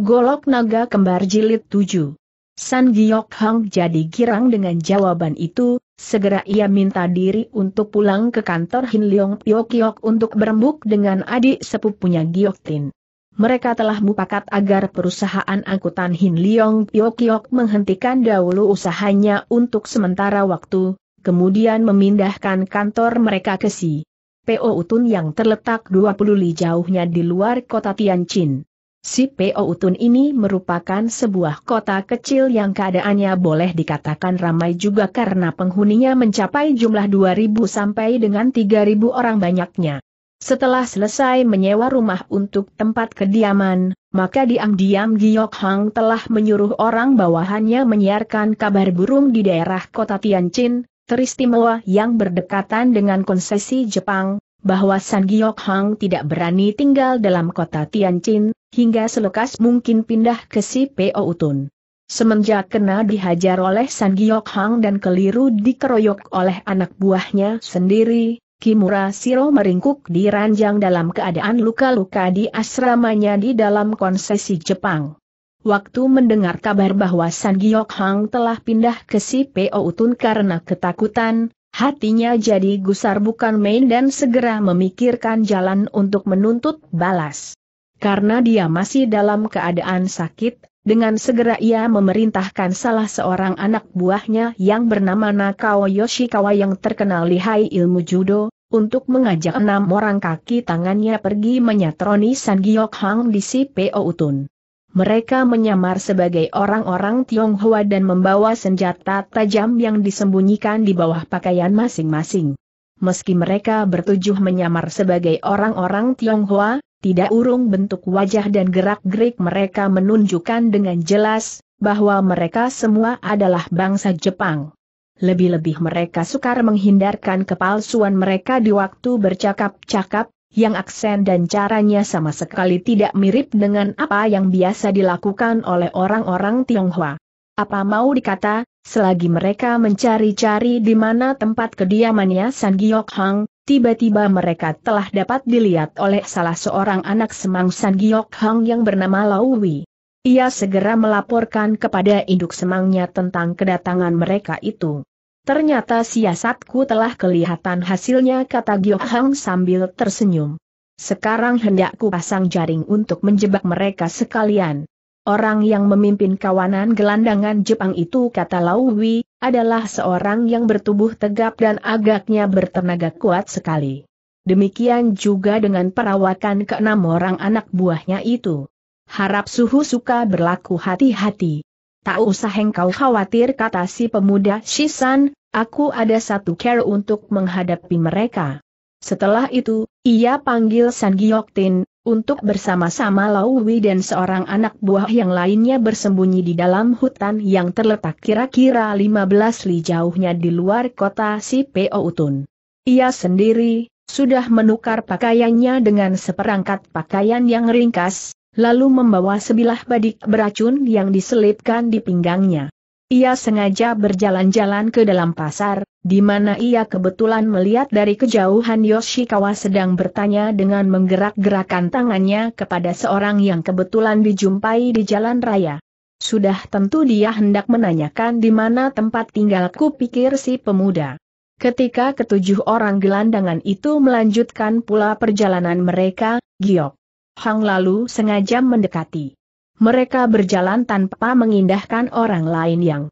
Golok Naga Kembar Jilid 7 San Giok Hang jadi girang dengan jawaban itu, segera ia minta diri untuk pulang ke kantor Hin Leong Pyokiok untuk berembuk dengan adik sepupunya Giok Tin. Mereka telah mupakat agar perusahaan angkutan Hin Leong Pyokiok menghentikan dahulu usahanya untuk sementara waktu, kemudian memindahkan kantor mereka ke Si. PO Utun yang terletak 20 li jauhnya di luar kota Tianjin. Si P.O. Utun ini merupakan sebuah kota kecil yang keadaannya boleh dikatakan ramai juga karena penghuninya mencapai jumlah 2.000 sampai dengan 3.000 orang banyaknya. Setelah selesai menyewa rumah untuk tempat kediaman, maka diam-diam Giok Hang telah menyuruh orang bawahannya menyiarkan kabar burung di daerah kota Tianjin, teristimewa yang berdekatan dengan konsesi Jepang, bahwa San Giok Hang tidak berani tinggal dalam kota Tianjin, hingga selekas mungkin pindah ke si P.O. Utun. Semenjak kena dihajar oleh San Giok Hang dan keliru dikeroyok oleh anak buahnya sendiri, Kimura Siro meringkuk di ranjang dalam keadaan luka-luka di asramanya di dalam konsesi Jepang. Waktu mendengar kabar bahwa San Giok Hang telah pindah ke si P.O. Utun karena ketakutan, hatinya jadi gusar bukan main dan segera memikirkan jalan untuk menuntut balas. Karena dia masih dalam keadaan sakit, dengan segera ia memerintahkan salah seorang anak buahnya yang bernama Nakao Yoshikawa yang terkenal lihai ilmu judo, untuk mengajak enam orang kaki tangannya pergi menyatroni San Giok Hang di CPO Utun. Mereka menyamar sebagai orang-orang Tionghoa dan membawa senjata tajam yang disembunyikan di bawah pakaian masing-masing. Meski mereka bertujuh menyamar sebagai orang-orang Tionghoa, tidak urung bentuk wajah dan gerak-gerik mereka menunjukkan dengan jelas, bahwa mereka semua adalah bangsa Jepang. Lebih-lebih mereka sukar menghindarkan kepalsuan mereka di waktu bercakap-cakap, yang aksen dan caranya sama sekali tidak mirip dengan apa yang biasa dilakukan oleh orang-orang Tionghoa. Apa mau dikata, selagi mereka mencari-cari di mana tempat kediamannya San Hang, Tiba-tiba mereka telah dapat dilihat oleh salah seorang anak Semang San Giok Hang yang bernama Lauwi. Ia segera melaporkan kepada induk semangnya tentang kedatangan mereka itu. Ternyata siasatku telah kelihatan hasilnya kata Giok Hang sambil tersenyum. Sekarang hendakku pasang jaring untuk menjebak mereka sekalian. Orang yang memimpin kawanan gelandangan Jepang itu kata Lauwi adalah seorang yang bertubuh tegap dan agaknya bertenaga kuat sekali. Demikian juga dengan perawakan keenam orang anak buahnya itu. Harap suhu suka berlaku hati-hati. Tak usah engkau khawatir kata si pemuda Shisan, aku ada satu care untuk menghadapi mereka. Setelah itu, ia panggil San Gioktin, untuk bersama-sama Lauwi dan seorang anak buah yang lainnya bersembunyi di dalam hutan yang terletak kira-kira 15 li jauhnya di luar kota si P.O. Utun. Ia sendiri, sudah menukar pakaiannya dengan seperangkat pakaian yang ringkas, lalu membawa sebilah badik beracun yang diselipkan di pinggangnya. Ia sengaja berjalan-jalan ke dalam pasar, di mana ia kebetulan melihat dari kejauhan Yoshikawa sedang bertanya dengan menggerak-gerakan tangannya kepada seorang yang kebetulan dijumpai di jalan raya. Sudah tentu dia hendak menanyakan di mana tempat tinggalku pikir si pemuda. Ketika ketujuh orang gelandangan itu melanjutkan pula perjalanan mereka, Giok Hang lalu sengaja mendekati. Mereka berjalan tanpa mengindahkan orang lain yang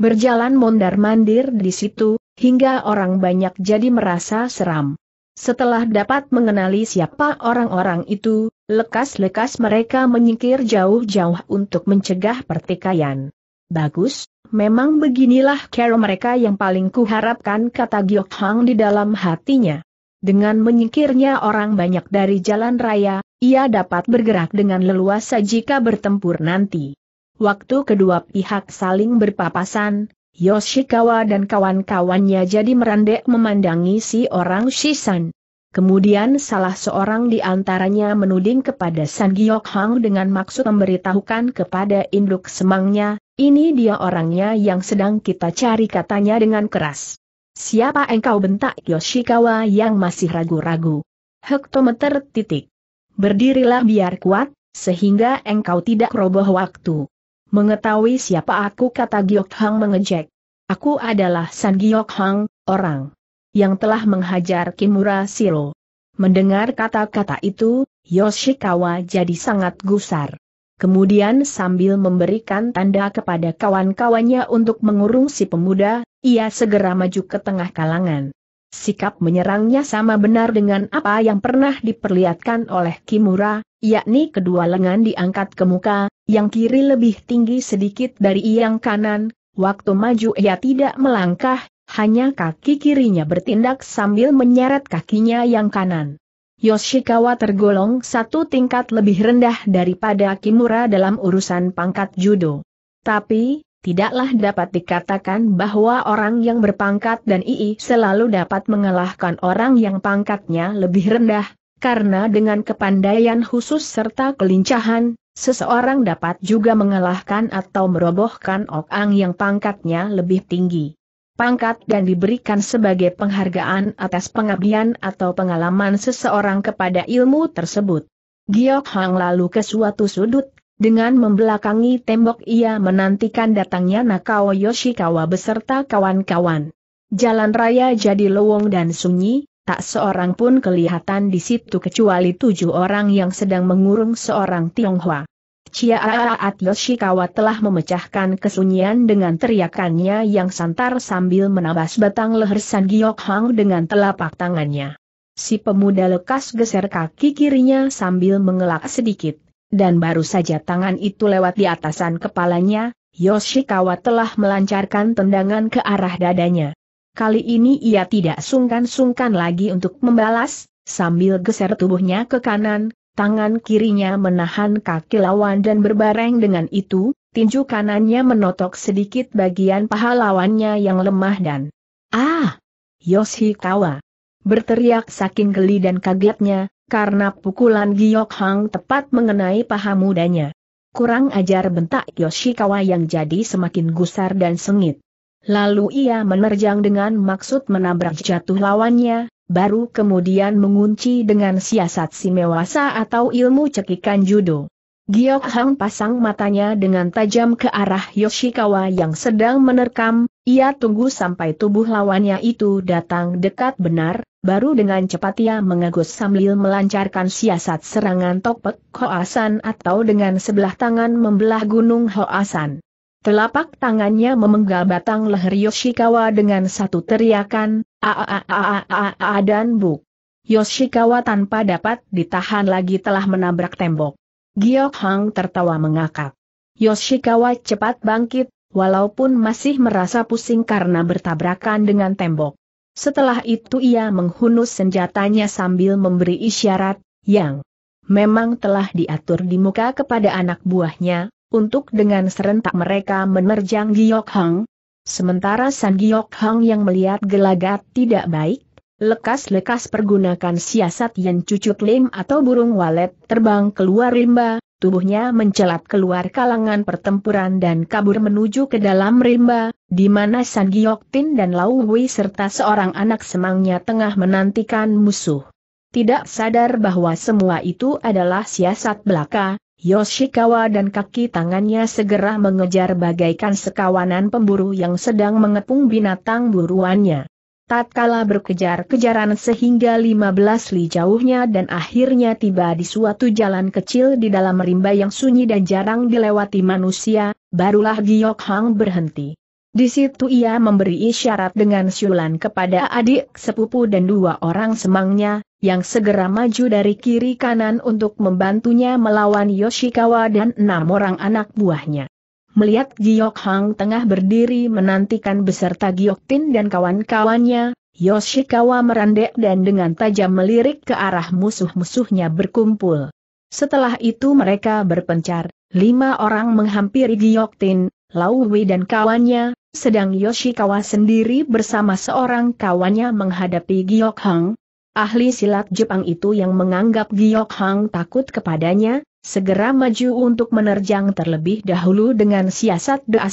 berjalan mondar-mandir di situ, hingga orang banyak jadi merasa seram. Setelah dapat mengenali siapa orang-orang itu, lekas-lekas mereka menyingkir jauh-jauh untuk mencegah pertikaian. Bagus, memang beginilah cara mereka yang paling kuharapkan kata Giok Hang di dalam hatinya. Dengan menyingkirnya orang banyak dari jalan raya, ia dapat bergerak dengan leluasa jika bertempur nanti. Waktu kedua pihak saling berpapasan, Yoshikawa dan kawan-kawannya jadi merendek memandangi si orang Shisan. Kemudian salah seorang di antaranya menuding kepada San Giok dengan maksud memberitahukan kepada induk semangnya, ini dia orangnya yang sedang kita cari katanya dengan keras. Siapa engkau bentak Yoshikawa yang masih ragu-ragu? Hektometer titik. Berdirilah biar kuat, sehingga engkau tidak roboh waktu. Mengetahui siapa aku kata Giok Hang mengejek. Aku adalah San Giok Hang, orang yang telah menghajar Kimura Siro. Mendengar kata-kata itu, Yoshikawa jadi sangat gusar. Kemudian sambil memberikan tanda kepada kawan-kawannya untuk mengurung si pemuda, ia segera maju ke tengah kalangan. Sikap menyerangnya sama benar dengan apa yang pernah diperlihatkan oleh Kimura, yakni kedua lengan diangkat ke muka, yang kiri lebih tinggi sedikit dari yang kanan, waktu maju ia tidak melangkah, hanya kaki kirinya bertindak sambil menyeret kakinya yang kanan. Yoshikawa tergolong satu tingkat lebih rendah daripada Kimura dalam urusan pangkat judo. Tapi, tidaklah dapat dikatakan bahwa orang yang berpangkat dan II selalu dapat mengalahkan orang yang pangkatnya lebih rendah, karena dengan kepandaian khusus serta kelincahan, seseorang dapat juga mengalahkan atau merobohkan orang yang pangkatnya lebih tinggi. Pangkat dan diberikan sebagai penghargaan atas pengabdian atau pengalaman seseorang kepada ilmu tersebut. Giok Hang lalu ke suatu sudut dengan membelakangi tembok ia menantikan datangnya Nakao Yoshikawa beserta kawan-kawan. Jalan raya jadi lowong dan sunyi, tak seorang pun kelihatan di situ kecuali tujuh orang yang sedang mengurung seorang Tionghoa. Chiaat Yoshikawa telah memecahkan kesunyian dengan teriakannya yang santar sambil menabas batang leher San Giok Hang dengan telapak tangannya. Si pemuda lekas geser kaki kirinya sambil mengelak sedikit dan baru saja tangan itu lewat di atasan kepalanya, Yoshikawa telah melancarkan tendangan ke arah dadanya. Kali ini ia tidak sungkan-sungkan lagi untuk membalas, sambil geser tubuhnya ke kanan, tangan kirinya menahan kaki lawan dan berbareng dengan itu, tinju kanannya menotok sedikit bagian paha lawannya yang lemah dan Ah! Yoshikawa! Berteriak saking geli dan kagetnya, karena pukulan Giok Hang tepat mengenai paha mudanya. Kurang ajar bentak Yoshikawa yang jadi semakin gusar dan sengit. Lalu ia menerjang dengan maksud menabrak jatuh lawannya, baru kemudian mengunci dengan siasat simewasa atau ilmu cekikan judo. Giok Hang pasang matanya dengan tajam ke arah Yoshikawa yang sedang menerkam, ia tunggu sampai tubuh lawannya itu datang dekat benar, baru dengan cepat ia mengagus sambil melancarkan siasat serangan topek Hoasan atau dengan sebelah tangan membelah gunung Hoasan. Telapak tangannya memenggal batang leher Yoshikawa dengan satu teriakan, a dan buk. Yoshikawa tanpa dapat ditahan lagi telah menabrak tembok. Giok Hang tertawa mengakak. Yoshikawa cepat bangkit, walaupun masih merasa pusing karena bertabrakan dengan tembok. Setelah itu ia menghunus senjatanya sambil memberi isyarat, yang memang telah diatur di muka kepada anak buahnya, untuk dengan serentak mereka menerjang Giok Hang. Sementara San Giok Hang yang melihat gelagat tidak baik, lekas-lekas pergunakan siasat yang cucuk lim atau burung walet terbang keluar rimba, tubuhnya mencelat keluar kalangan pertempuran dan kabur menuju ke dalam rimba, di mana San Gioktin dan Lau Hui serta seorang anak semangnya tengah menantikan musuh. Tidak sadar bahwa semua itu adalah siasat belaka, Yoshikawa dan kaki tangannya segera mengejar bagaikan sekawanan pemburu yang sedang mengepung binatang buruannya tatkala berkejar-kejaran sehingga 15 li jauhnya dan akhirnya tiba di suatu jalan kecil di dalam rimba yang sunyi dan jarang dilewati manusia, barulah Giok Hang berhenti. Di situ ia memberi isyarat dengan siulan kepada adik sepupu dan dua orang semangnya, yang segera maju dari kiri kanan untuk membantunya melawan Yoshikawa dan enam orang anak buahnya. Melihat Giok Hang tengah berdiri menantikan beserta Giok Tin dan kawan-kawannya, Yoshikawa merendek dan dengan tajam melirik ke arah musuh-musuhnya berkumpul. Setelah itu mereka berpencar, lima orang menghampiri Giok Tin, Lau Wei dan kawannya, sedang Yoshikawa sendiri bersama seorang kawannya menghadapi Giok Hang. Ahli silat Jepang itu yang menganggap Giok Hang takut kepadanya, segera maju untuk menerjang terlebih dahulu dengan siasat deas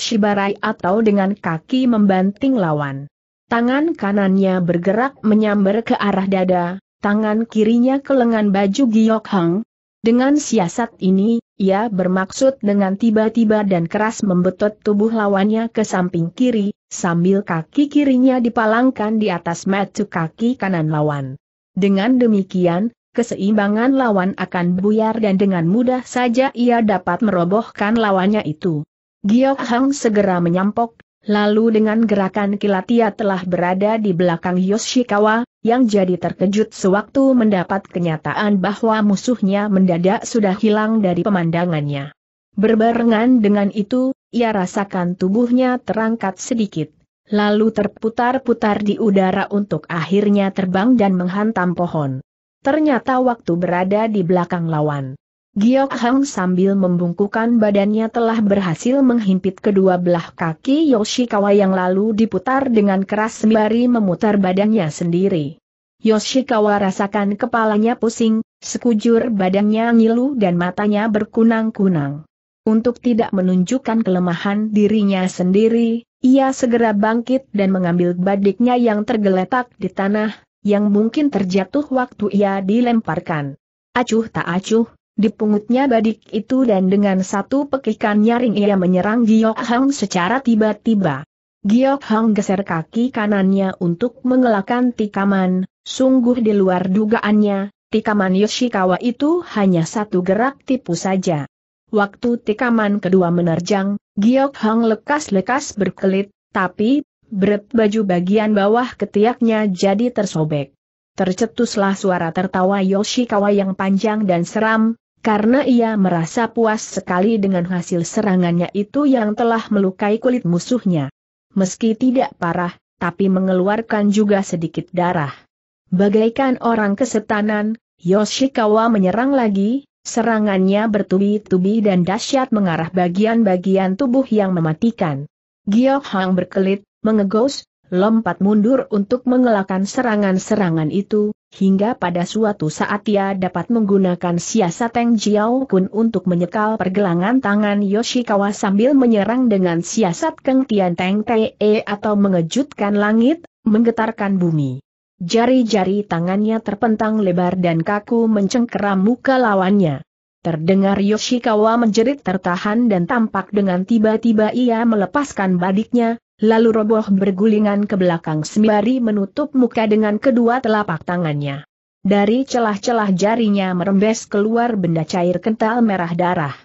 atau dengan kaki membanting lawan. Tangan kanannya bergerak menyambar ke arah dada, tangan kirinya ke lengan baju Giok Hang. Dengan siasat ini, ia bermaksud dengan tiba-tiba dan keras membetot tubuh lawannya ke samping kiri, sambil kaki kirinya dipalangkan di atas metu kaki kanan lawan. Dengan demikian, keseimbangan lawan akan buyar dan dengan mudah saja ia dapat merobohkan lawannya itu. Giok Hang segera menyampok, lalu dengan gerakan kilat ia telah berada di belakang Yoshikawa, yang jadi terkejut sewaktu mendapat kenyataan bahwa musuhnya mendadak sudah hilang dari pemandangannya. Berbarengan dengan itu, ia rasakan tubuhnya terangkat sedikit, lalu terputar-putar di udara untuk akhirnya terbang dan menghantam pohon. Ternyata waktu berada di belakang lawan. Giok Hang sambil membungkukan badannya telah berhasil menghimpit kedua belah kaki Yoshikawa yang lalu diputar dengan keras sembari memutar badannya sendiri. Yoshikawa rasakan kepalanya pusing, sekujur badannya ngilu dan matanya berkunang-kunang. Untuk tidak menunjukkan kelemahan dirinya sendiri, ia segera bangkit dan mengambil badiknya yang tergeletak di tanah, yang mungkin terjatuh waktu ia dilemparkan. Acuh tak acuh, dipungutnya badik itu dan dengan satu pekikan nyaring ia menyerang Giok Hang secara tiba-tiba. Giok Hang geser kaki kanannya untuk mengelakkan tikaman, sungguh di luar dugaannya, tikaman Yoshikawa itu hanya satu gerak tipu saja. Waktu tikaman kedua menerjang, Giok Hang lekas-lekas berkelit, tapi Bret baju bagian bawah ketiaknya jadi tersobek. Tercetuslah suara tertawa Yoshikawa yang panjang dan seram, karena ia merasa puas sekali dengan hasil serangannya itu yang telah melukai kulit musuhnya. Meski tidak parah, tapi mengeluarkan juga sedikit darah. Bagaikan orang kesetanan, Yoshikawa menyerang lagi, serangannya bertubi-tubi dan dahsyat mengarah bagian-bagian tubuh yang mematikan. Giok Hang berkelit, mengegos, lompat mundur untuk mengelakkan serangan-serangan itu, hingga pada suatu saat ia dapat menggunakan siasat Teng Jiao Kun untuk menyekal pergelangan tangan Yoshikawa sambil menyerang dengan siasat Keng Tian Teng Te atau mengejutkan langit, menggetarkan bumi. Jari-jari tangannya terpentang lebar dan kaku mencengkeram muka lawannya. Terdengar Yoshikawa menjerit tertahan dan tampak dengan tiba-tiba ia melepaskan badiknya, lalu roboh bergulingan ke belakang sembari menutup muka dengan kedua telapak tangannya. Dari celah-celah jarinya merembes keluar benda cair kental merah darah.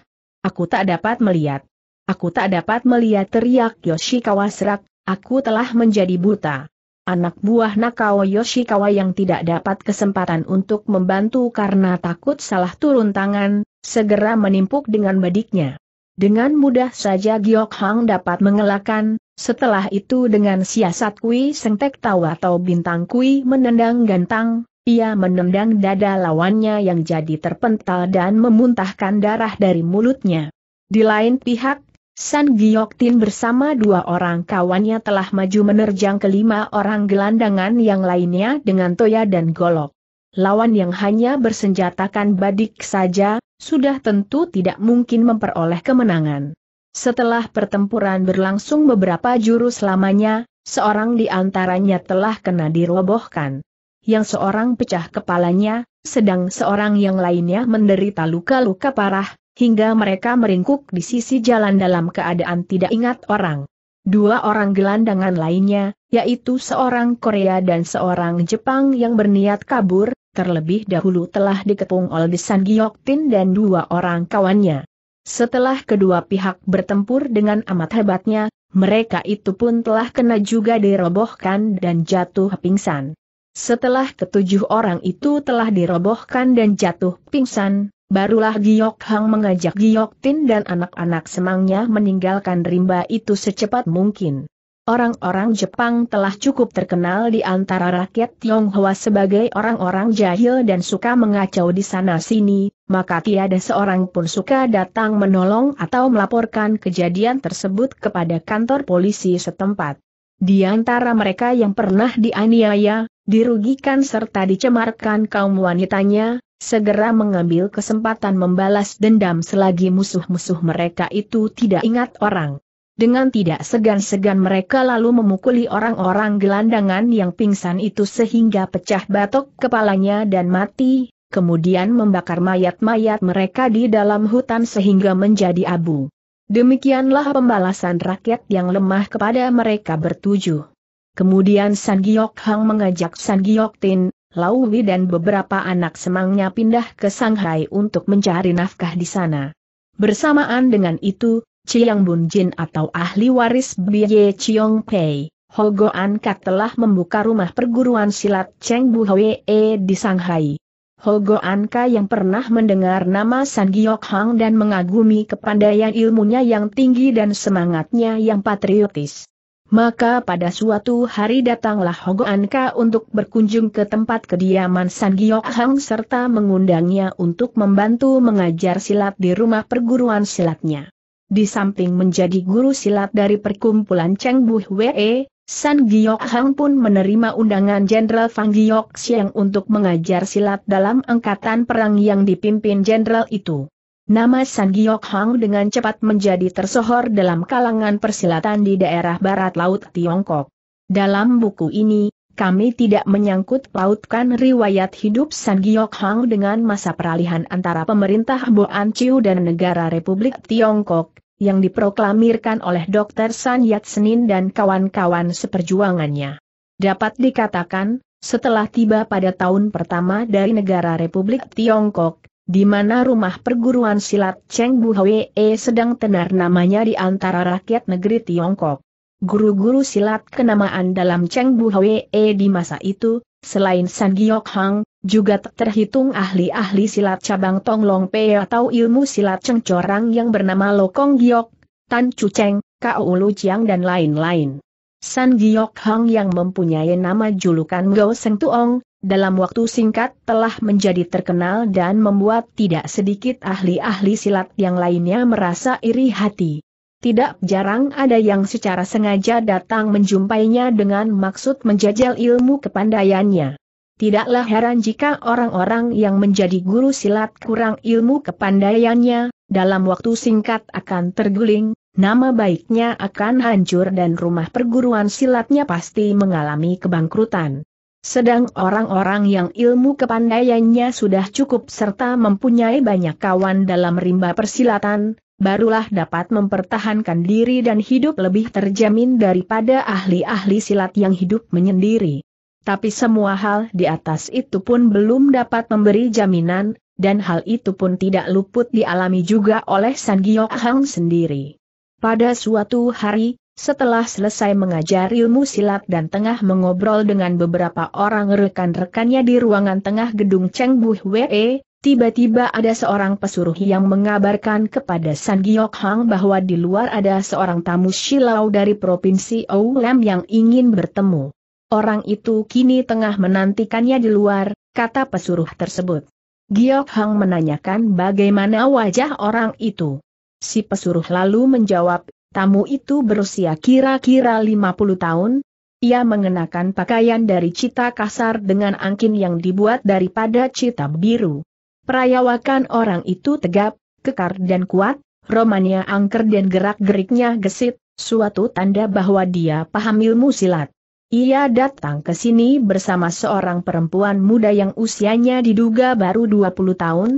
Aku tak dapat melihat. Aku tak dapat melihat teriak Yoshikawa serak, aku telah menjadi buta. Anak buah Nakao Yoshikawa yang tidak dapat kesempatan untuk membantu karena takut salah turun tangan, segera menimpuk dengan badiknya. Dengan mudah saja Giok Hang dapat mengelakkan, setelah itu dengan siasat Kui Sengtek Tau atau Bintang Kui menendang gantang, ia menendang dada lawannya yang jadi terpental dan memuntahkan darah dari mulutnya. Di lain pihak, San Giok Tin bersama dua orang kawannya telah maju menerjang kelima orang gelandangan yang lainnya dengan toya dan golok lawan yang hanya bersenjatakan badik saja, sudah tentu tidak mungkin memperoleh kemenangan. Setelah pertempuran berlangsung beberapa jurus lamanya, seorang di antaranya telah kena dirobohkan. Yang seorang pecah kepalanya, sedang seorang yang lainnya menderita luka-luka parah, hingga mereka meringkuk di sisi jalan dalam keadaan tidak ingat orang. Dua orang gelandangan lainnya, yaitu seorang Korea dan seorang Jepang yang berniat kabur, terlebih dahulu telah dikepung oleh Giok Tin dan dua orang kawannya. Setelah kedua pihak bertempur dengan amat hebatnya, mereka itu pun telah kena juga dirobohkan dan jatuh pingsan. Setelah ketujuh orang itu telah dirobohkan dan jatuh pingsan, Barulah Giok Hang mengajak Giok Tin dan anak-anak semangnya meninggalkan rimba itu secepat mungkin. Orang-orang Jepang telah cukup terkenal di antara rakyat Tionghoa sebagai orang-orang jahil dan suka mengacau di sana-sini, maka tiada seorang pun suka datang menolong atau melaporkan kejadian tersebut kepada kantor polisi setempat. Di antara mereka yang pernah dianiaya, dirugikan serta dicemarkan kaum wanitanya, segera mengambil kesempatan membalas dendam selagi musuh-musuh mereka itu tidak ingat orang. Dengan tidak segan-segan mereka lalu memukuli orang-orang gelandangan yang pingsan itu sehingga pecah batok kepalanya dan mati, kemudian membakar mayat-mayat mereka di dalam hutan sehingga menjadi abu. Demikianlah pembalasan rakyat yang lemah kepada mereka bertujuh. Kemudian San Giok Hang mengajak San Giok Tin, Wei dan beberapa anak semangnya pindah ke Shanghai untuk mencari nafkah di sana. Bersamaan dengan itu, Chiang Bun Jin atau ahli waris Biye Chiong Pei, Hogo Kak telah membuka rumah perguruan silat Cheng Bu Hwee di Shanghai. Hogo Anka yang pernah mendengar nama San Giok Hang dan mengagumi kepandaian ilmunya yang tinggi dan semangatnya yang patriotis. Maka pada suatu hari datanglah Hogo Anka untuk berkunjung ke tempat kediaman San Giok Hang serta mengundangnya untuk membantu mengajar silat di rumah perguruan silatnya. Di samping menjadi guru silat dari perkumpulan Cheng Bu Hwee, San Giok Hang pun menerima undangan Jenderal Fang Giok Siang untuk mengajar silat dalam angkatan perang yang dipimpin jenderal itu. Nama San Giok Hang dengan cepat menjadi tersohor dalam kalangan persilatan di daerah barat laut Tiongkok. Dalam buku ini, kami tidak menyangkut pautkan riwayat hidup San Giok Hang dengan masa peralihan antara pemerintah Boan Chiu dan negara Republik Tiongkok, yang diproklamirkan oleh Dr. San Yat Senin dan kawan-kawan seperjuangannya. Dapat dikatakan, setelah tiba pada tahun pertama dari negara Republik Tiongkok, di mana rumah perguruan silat Cheng Bu Hwee sedang tenar namanya di antara rakyat negeri Tiongkok. Guru-guru silat kenamaan dalam Cheng Bu Hwee di masa itu, selain San Giok Hang, juga terhitung ahli-ahli silat cabang Tong Long Pei atau ilmu silat cengcorang yang bernama Lokong Giok, Tan Chu Cheng, Kao Lu Chiang dan lain-lain. San Giok Hang yang mempunyai nama julukan Gao Seng Tuong, dalam waktu singkat telah menjadi terkenal dan membuat tidak sedikit ahli-ahli silat yang lainnya merasa iri hati. Tidak jarang ada yang secara sengaja datang menjumpainya dengan maksud menjajal ilmu kepandaiannya. Tidaklah heran jika orang-orang yang menjadi guru silat kurang ilmu kepandaiannya, dalam waktu singkat akan terguling, nama baiknya akan hancur dan rumah perguruan silatnya pasti mengalami kebangkrutan. Sedang orang-orang yang ilmu kepandaiannya sudah cukup serta mempunyai banyak kawan dalam rimba persilatan, barulah dapat mempertahankan diri dan hidup lebih terjamin daripada ahli-ahli silat yang hidup menyendiri. Tapi semua hal di atas itu pun belum dapat memberi jaminan, dan hal itu pun tidak luput dialami juga oleh San Gio Hang sendiri. Pada suatu hari, setelah selesai mengajar ilmu silat dan tengah mengobrol dengan beberapa orang rekan-rekannya di ruangan tengah gedung Cheng Buh Wee, tiba-tiba ada seorang pesuruh yang mengabarkan kepada San Giok Hang bahwa di luar ada seorang tamu silau dari Provinsi Oulam yang ingin bertemu. Orang itu kini tengah menantikannya di luar, kata pesuruh tersebut. Giok Hang menanyakan bagaimana wajah orang itu. Si pesuruh lalu menjawab, Tamu itu berusia kira-kira 50 tahun. Ia mengenakan pakaian dari cita kasar dengan angkin yang dibuat daripada cita biru. Perayawakan orang itu tegap, kekar dan kuat, romannya angker dan gerak-geriknya gesit, suatu tanda bahwa dia paham ilmu silat. Ia datang ke sini bersama seorang perempuan muda yang usianya diduga baru 20 tahun.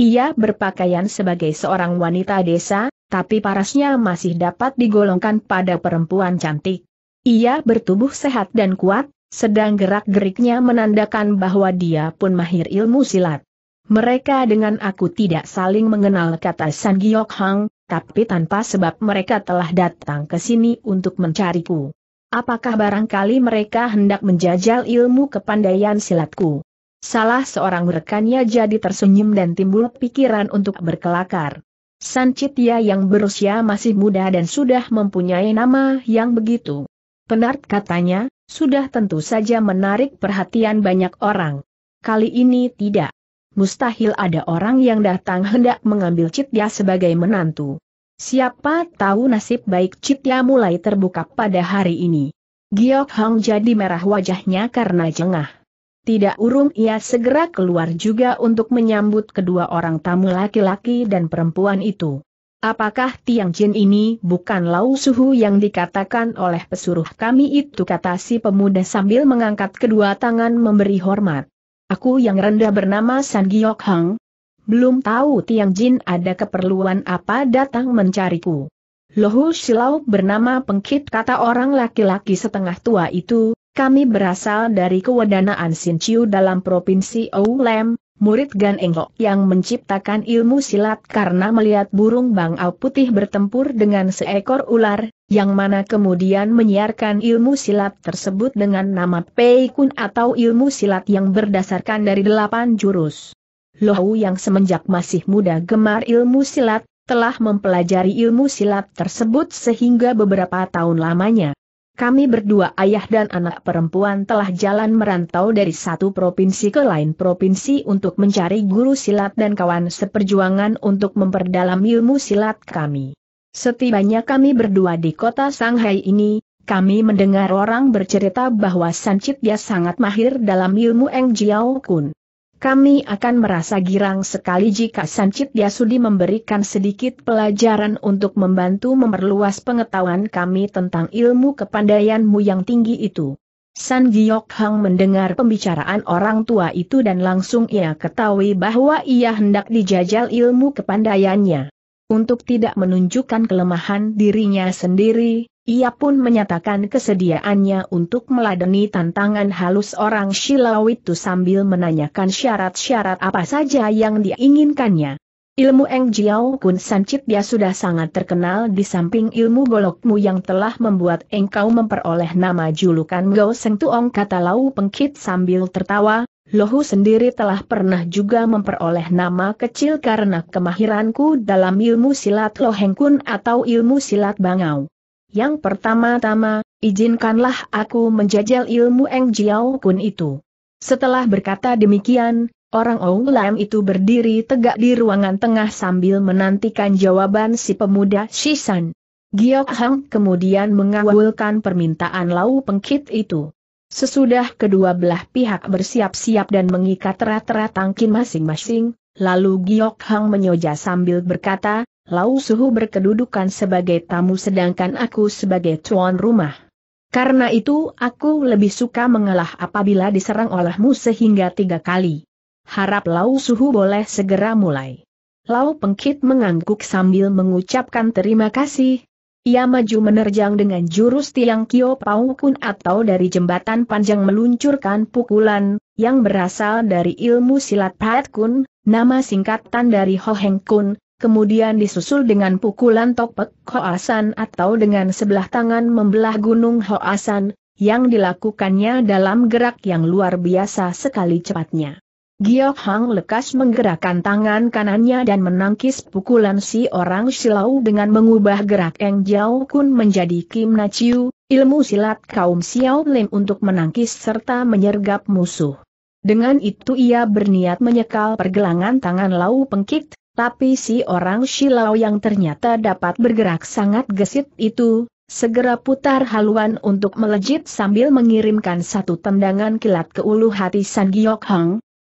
Ia berpakaian sebagai seorang wanita desa, tapi parasnya masih dapat digolongkan pada perempuan cantik. Ia bertubuh sehat dan kuat, sedang gerak-geriknya menandakan bahwa dia pun mahir ilmu silat. Mereka dengan aku tidak saling mengenal kata San Giok Hang, tapi tanpa sebab mereka telah datang ke sini untuk mencariku. Apakah barangkali mereka hendak menjajal ilmu kepandaian silatku? Salah seorang rekannya jadi tersenyum dan timbul pikiran untuk berkelakar. San yang berusia masih muda dan sudah mempunyai nama yang begitu. Penart katanya, sudah tentu saja menarik perhatian banyak orang. Kali ini tidak. Mustahil ada orang yang datang hendak mengambil Citya sebagai menantu. Siapa tahu nasib baik Citya mulai terbuka pada hari ini. Giok Hong jadi merah wajahnya karena jengah. Tidak urung ia segera keluar juga untuk menyambut kedua orang tamu laki-laki dan perempuan itu. Apakah Tiang Jin ini bukan Lau Suhu yang dikatakan oleh pesuruh kami itu kata si pemuda sambil mengangkat kedua tangan memberi hormat. Aku yang rendah bernama San Giok Hang. Belum tahu Tiang Jin ada keperluan apa datang mencariku. Lohu Silau bernama pengkit kata orang laki-laki setengah tua itu, kami berasal dari kewedanaan Sinciu dalam Provinsi Oulem, murid Gan Engok yang menciptakan ilmu silat karena melihat burung bangau putih bertempur dengan seekor ular, yang mana kemudian menyiarkan ilmu silat tersebut dengan nama Pei Kun atau ilmu silat yang berdasarkan dari delapan jurus. Lohu yang semenjak masih muda gemar ilmu silat, telah mempelajari ilmu silat tersebut sehingga beberapa tahun lamanya kami berdua ayah dan anak perempuan telah jalan merantau dari satu provinsi ke lain provinsi untuk mencari guru silat dan kawan seperjuangan untuk memperdalam ilmu silat kami. Setibanya kami berdua di kota Shanghai ini, kami mendengar orang bercerita bahwa San dia sangat mahir dalam ilmu Eng Jiao Kun. Kami akan merasa girang sekali jika Sancit Yasudi memberikan sedikit pelajaran untuk membantu memperluas pengetahuan kami tentang ilmu kepandaianmu yang tinggi itu. San Giok Hang mendengar pembicaraan orang tua itu dan langsung ia ketahui bahwa ia hendak dijajal ilmu kepandaiannya. Untuk tidak menunjukkan kelemahan dirinya sendiri, ia pun menyatakan kesediaannya untuk meladeni tantangan halus orang Shilawitu sambil menanyakan syarat-syarat apa saja yang diinginkannya. Ilmu Eng Jiao Kun Sancit dia sudah sangat terkenal di samping ilmu golokmu yang telah membuat engkau memperoleh nama julukan Gao Seng Tuong kata Lau Pengkit sambil tertawa, Lohu sendiri telah pernah juga memperoleh nama kecil karena kemahiranku dalam ilmu silat Lohengkun atau ilmu silat Bangau. Yang pertama-tama, izinkanlah aku menjajal ilmu Eng Jiao Kun itu. Setelah berkata demikian, orang Oulam itu berdiri tegak di ruangan tengah sambil menantikan jawaban si pemuda Shisan. Giok Hang kemudian mengawulkan permintaan Lau Pengkit itu. Sesudah kedua belah pihak bersiap-siap dan mengikat rata-rata tangkin masing-masing, lalu Giok Hang menyoja sambil berkata, Lau Suhu berkedudukan sebagai tamu sedangkan aku sebagai tuan rumah. Karena itu aku lebih suka mengalah apabila diserang olehmu sehingga tiga kali. Harap Lau Suhu boleh segera mulai. Lau Pengkit mengangguk sambil mengucapkan terima kasih. Ia maju menerjang dengan jurus tiang Kio Pau Kun atau dari jembatan panjang meluncurkan pukulan, yang berasal dari ilmu silat Pat Kun, nama singkatan dari Ho Heng Kun, kemudian disusul dengan pukulan topek Hoasan atau dengan sebelah tangan membelah gunung Hoasan, yang dilakukannya dalam gerak yang luar biasa sekali cepatnya. Giok Hang lekas menggerakkan tangan kanannya dan menangkis pukulan si orang silau dengan mengubah gerak Eng Jiao Kun menjadi Kim Na Chiu, ilmu silat kaum Xiao Lim untuk menangkis serta menyergap musuh. Dengan itu ia berniat menyekal pergelangan tangan Lau Pengkit, tapi si orang silau yang ternyata dapat bergerak sangat gesit itu, segera putar haluan untuk melejit sambil mengirimkan satu tendangan kilat ke ulu hati San Giok Hang.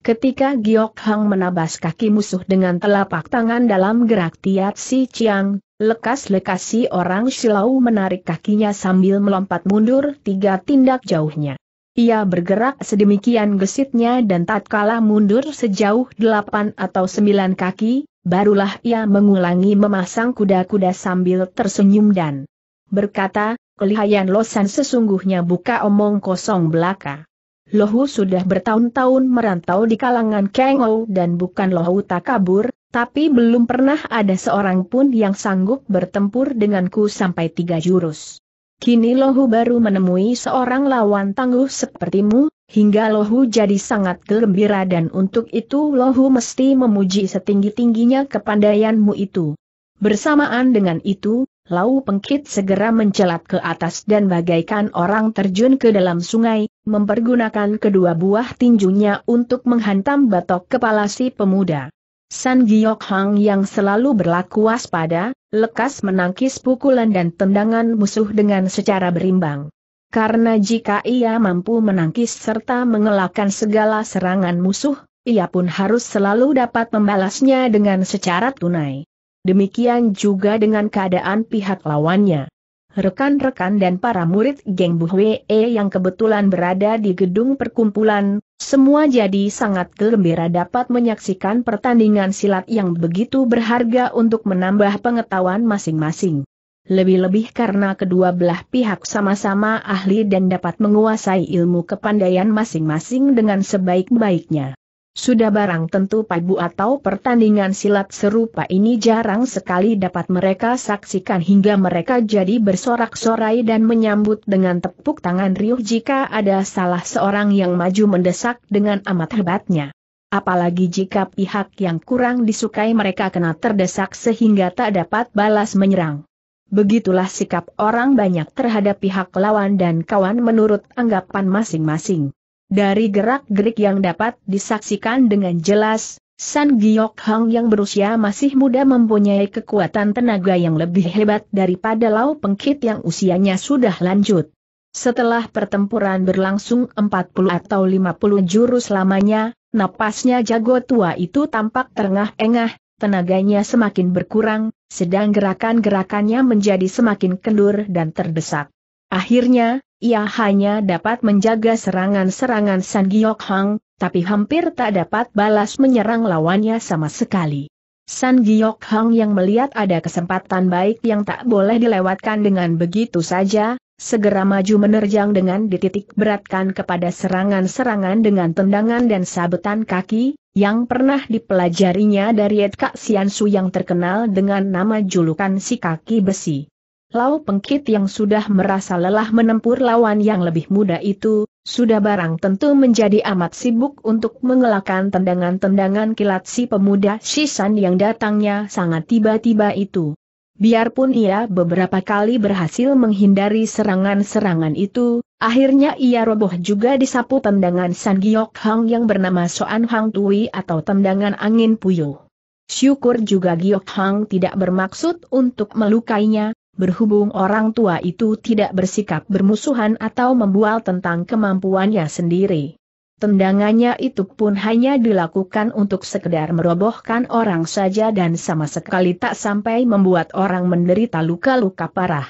Ketika Giok Hang menabas kaki musuh dengan telapak tangan dalam gerak tiat si Chiang, lekas-lekas si orang silau menarik kakinya sambil melompat mundur tiga tindak jauhnya. Ia bergerak sedemikian gesitnya dan tatkala mundur sejauh delapan atau sembilan kaki, barulah ia mengulangi memasang kuda-kuda sambil tersenyum dan berkata, kelihayan Losan sesungguhnya buka omong kosong belaka. Lohu sudah bertahun-tahun merantau di kalangan Kengou dan bukan Lohu tak kabur, tapi belum pernah ada seorang pun yang sanggup bertempur denganku sampai tiga jurus. Kini Lohu baru menemui seorang lawan tangguh sepertimu, hingga Lohu jadi sangat gembira dan untuk itu Lohu mesti memuji setinggi-tingginya kepandaianmu itu. Bersamaan dengan itu, Lau Pengkit segera mencelat ke atas dan bagaikan orang terjun ke dalam sungai, mempergunakan kedua buah tinjunya untuk menghantam batok kepala si pemuda. San Giok Hang yang selalu berlaku waspada, lekas menangkis pukulan dan tendangan musuh dengan secara berimbang. Karena jika ia mampu menangkis serta mengelakkan segala serangan musuh, ia pun harus selalu dapat membalasnya dengan secara tunai. Demikian juga dengan keadaan pihak lawannya rekan-rekan dan para murid geng Hwee yang kebetulan berada di gedung perkumpulan, semua jadi sangat gembira dapat menyaksikan pertandingan silat yang begitu berharga untuk menambah pengetahuan masing-masing. Lebih-lebih karena kedua belah pihak sama-sama ahli dan dapat menguasai ilmu kepandaian masing-masing dengan sebaik-baiknya. Sudah barang tentu pagu atau pertandingan silat serupa ini jarang sekali dapat mereka saksikan hingga mereka jadi bersorak-sorai dan menyambut dengan tepuk tangan riuh jika ada salah seorang yang maju mendesak dengan amat hebatnya. Apalagi jika pihak yang kurang disukai mereka kena terdesak sehingga tak dapat balas menyerang. Begitulah sikap orang banyak terhadap pihak lawan dan kawan menurut anggapan masing-masing. Dari gerak-gerik yang dapat disaksikan dengan jelas, San Giok Hang yang berusia masih muda mempunyai kekuatan tenaga yang lebih hebat daripada Lau Pengkit yang usianya sudah lanjut. Setelah pertempuran berlangsung 40 atau 50 jurus lamanya, napasnya jago tua itu tampak terengah-engah, tenaganya semakin berkurang, sedang gerakan-gerakannya menjadi semakin kendur dan terdesak. Akhirnya, ia hanya dapat menjaga serangan-serangan San Giok Hang, tapi hampir tak dapat balas menyerang lawannya sama sekali. San Giok Hang yang melihat ada kesempatan baik yang tak boleh dilewatkan dengan begitu saja, segera maju menerjang dengan dititik beratkan kepada serangan-serangan dengan tendangan dan sabetan kaki, yang pernah dipelajarinya dari Ed Kak Su yang terkenal dengan nama julukan si kaki besi. Lau Pengkit yang sudah merasa lelah menempur lawan yang lebih muda itu, sudah barang tentu menjadi amat sibuk untuk mengelakkan tendangan-tendangan kilat si pemuda Shisan yang datangnya sangat tiba-tiba itu. Biarpun ia beberapa kali berhasil menghindari serangan-serangan itu, akhirnya ia roboh juga disapu tendangan San Giok Hang yang bernama Soan Hang Tui atau tendangan angin puyuh. Syukur juga Giok Hang tidak bermaksud untuk melukainya, berhubung orang tua itu tidak bersikap bermusuhan atau membual tentang kemampuannya sendiri. Tendangannya itu pun hanya dilakukan untuk sekedar merobohkan orang saja dan sama sekali tak sampai membuat orang menderita luka-luka parah.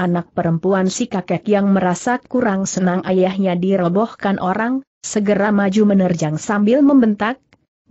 Anak perempuan si kakek yang merasa kurang senang ayahnya dirobohkan orang, segera maju menerjang sambil membentak,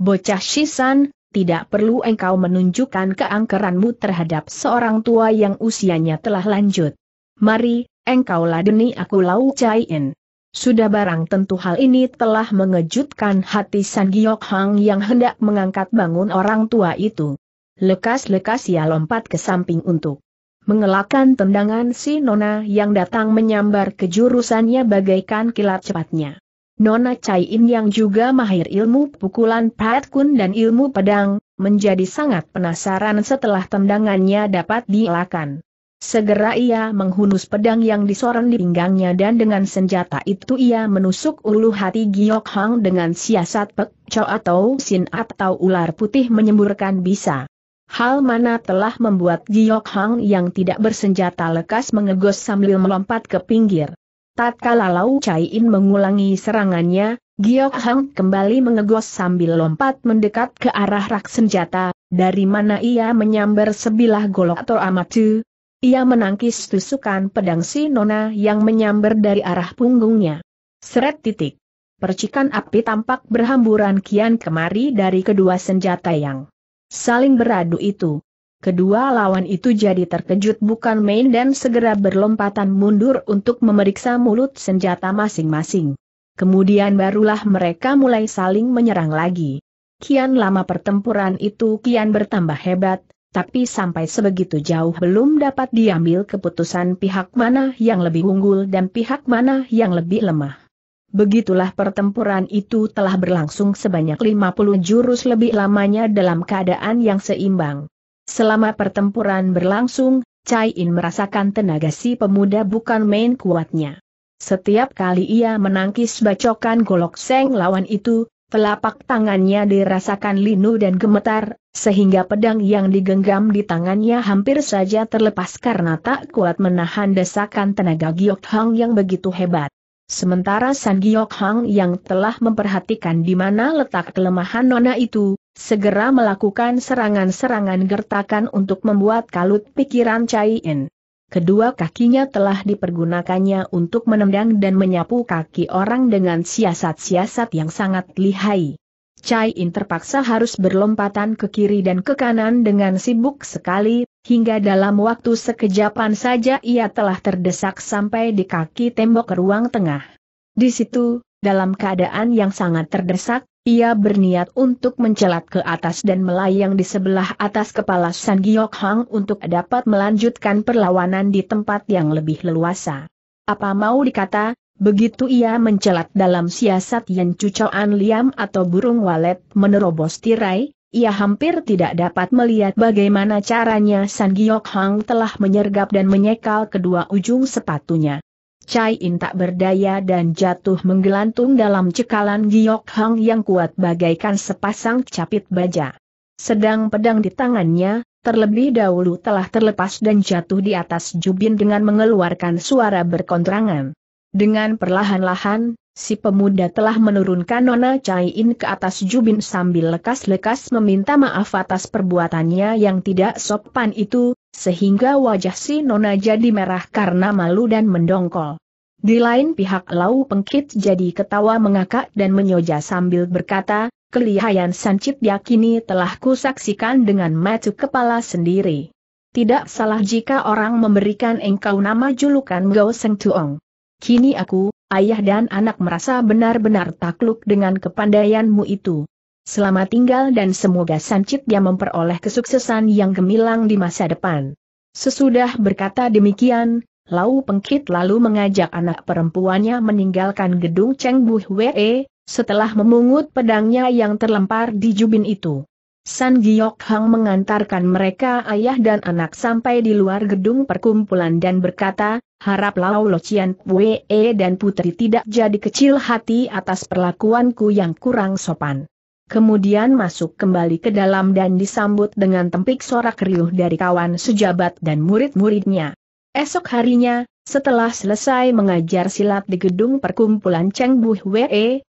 Bocah Shisan, tidak perlu engkau menunjukkan keangkeranmu terhadap seorang tua yang usianya telah lanjut. Mari, engkau ladeni aku Lau Cain. Sudah barang tentu hal ini telah mengejutkan hati San Giok Hang yang hendak mengangkat bangun orang tua itu. Lekas-lekas ia lompat ke samping untuk mengelakkan tendangan si Nona yang datang menyambar ke jurusannya bagaikan kilat cepatnya. Nona Chai In yang juga mahir ilmu pukulan Pat Kun dan ilmu pedang, menjadi sangat penasaran setelah tendangannya dapat dielakkan. Segera ia menghunus pedang yang disorong di pinggangnya dan dengan senjata itu ia menusuk ulu hati Giok Hang dengan siasat pek co atau sin atau ular putih menyemburkan bisa. Hal mana telah membuat Giok Hang yang tidak bersenjata lekas mengegos sambil melompat ke pinggir. Tatkala Lau Chai In mengulangi serangannya, Giok Hang kembali mengegos sambil lompat mendekat ke arah rak senjata, dari mana ia menyambar sebilah golok atau amatu. Ia menangkis tusukan pedang si Nona yang menyambar dari arah punggungnya. Seret titik. Percikan api tampak berhamburan kian kemari dari kedua senjata yang saling beradu itu. Kedua lawan itu jadi terkejut bukan main dan segera berlompatan mundur untuk memeriksa mulut senjata masing-masing. Kemudian barulah mereka mulai saling menyerang lagi. Kian lama pertempuran itu kian bertambah hebat, tapi sampai sebegitu jauh belum dapat diambil keputusan pihak mana yang lebih unggul dan pihak mana yang lebih lemah. Begitulah pertempuran itu telah berlangsung sebanyak 50 jurus lebih lamanya dalam keadaan yang seimbang. Selama pertempuran berlangsung, Cai In merasakan tenaga si pemuda bukan main kuatnya. Setiap kali ia menangkis bacokan golok seng lawan itu, telapak tangannya dirasakan linu dan gemetar, sehingga pedang yang digenggam di tangannya hampir saja terlepas karena tak kuat menahan desakan tenaga Giok Hang yang begitu hebat. Sementara San Giok Hang yang telah memperhatikan di mana letak kelemahan Nona itu, segera melakukan serangan-serangan gertakan untuk membuat kalut pikiran Cai In. Kedua kakinya telah dipergunakannya untuk menendang dan menyapu kaki orang dengan siasat-siasat yang sangat lihai. Cai In terpaksa harus berlompatan ke kiri dan ke kanan dengan sibuk sekali, hingga dalam waktu sekejapan saja ia telah terdesak sampai di kaki tembok ruang tengah. Di situ, dalam keadaan yang sangat terdesak, ia berniat untuk mencelat ke atas dan melayang di sebelah atas kepala San Giok Hang untuk dapat melanjutkan perlawanan di tempat yang lebih leluasa. Apa mau dikata, Begitu ia mencelat dalam siasat yang cucoan liam atau burung walet menerobos tirai, ia hampir tidak dapat melihat bagaimana caranya San Giok Hang telah menyergap dan menyekal kedua ujung sepatunya. Cai In tak berdaya dan jatuh menggelantung dalam cekalan Giok Hang yang kuat bagaikan sepasang capit baja. Sedang pedang di tangannya, terlebih dahulu telah terlepas dan jatuh di atas Jubin dengan mengeluarkan suara berkontrangan. Dengan perlahan-lahan, si pemuda telah menurunkan Nona Cai In ke atas Jubin sambil lekas-lekas meminta maaf atas perbuatannya yang tidak sopan itu, sehingga wajah si Nona jadi merah karena malu dan mendongkol. Di lain pihak Lau Pengkit jadi ketawa mengakak dan menyoja sambil berkata, kelihayan Sancit yakini telah kusaksikan dengan mata kepala sendiri. Tidak salah jika orang memberikan engkau nama julukan Gao Seng Tuong. Kini aku, ayah dan anak merasa benar-benar takluk dengan kepandaianmu itu. Selamat tinggal dan semoga Sancit dia memperoleh kesuksesan yang gemilang di masa depan. Sesudah berkata demikian, Lau Pengkit lalu mengajak anak perempuannya meninggalkan gedung Cheng Buh Wee, setelah memungut pedangnya yang terlempar di jubin itu. San Giok Hang mengantarkan mereka ayah dan anak sampai di luar gedung perkumpulan dan berkata, harap Lau Locian Wee dan Putri tidak jadi kecil hati atas perlakuanku yang kurang sopan kemudian masuk kembali ke dalam dan disambut dengan tempik sorak riuh dari kawan sejabat dan murid-muridnya. Esok harinya, setelah selesai mengajar silat di gedung perkumpulan Cheng Bu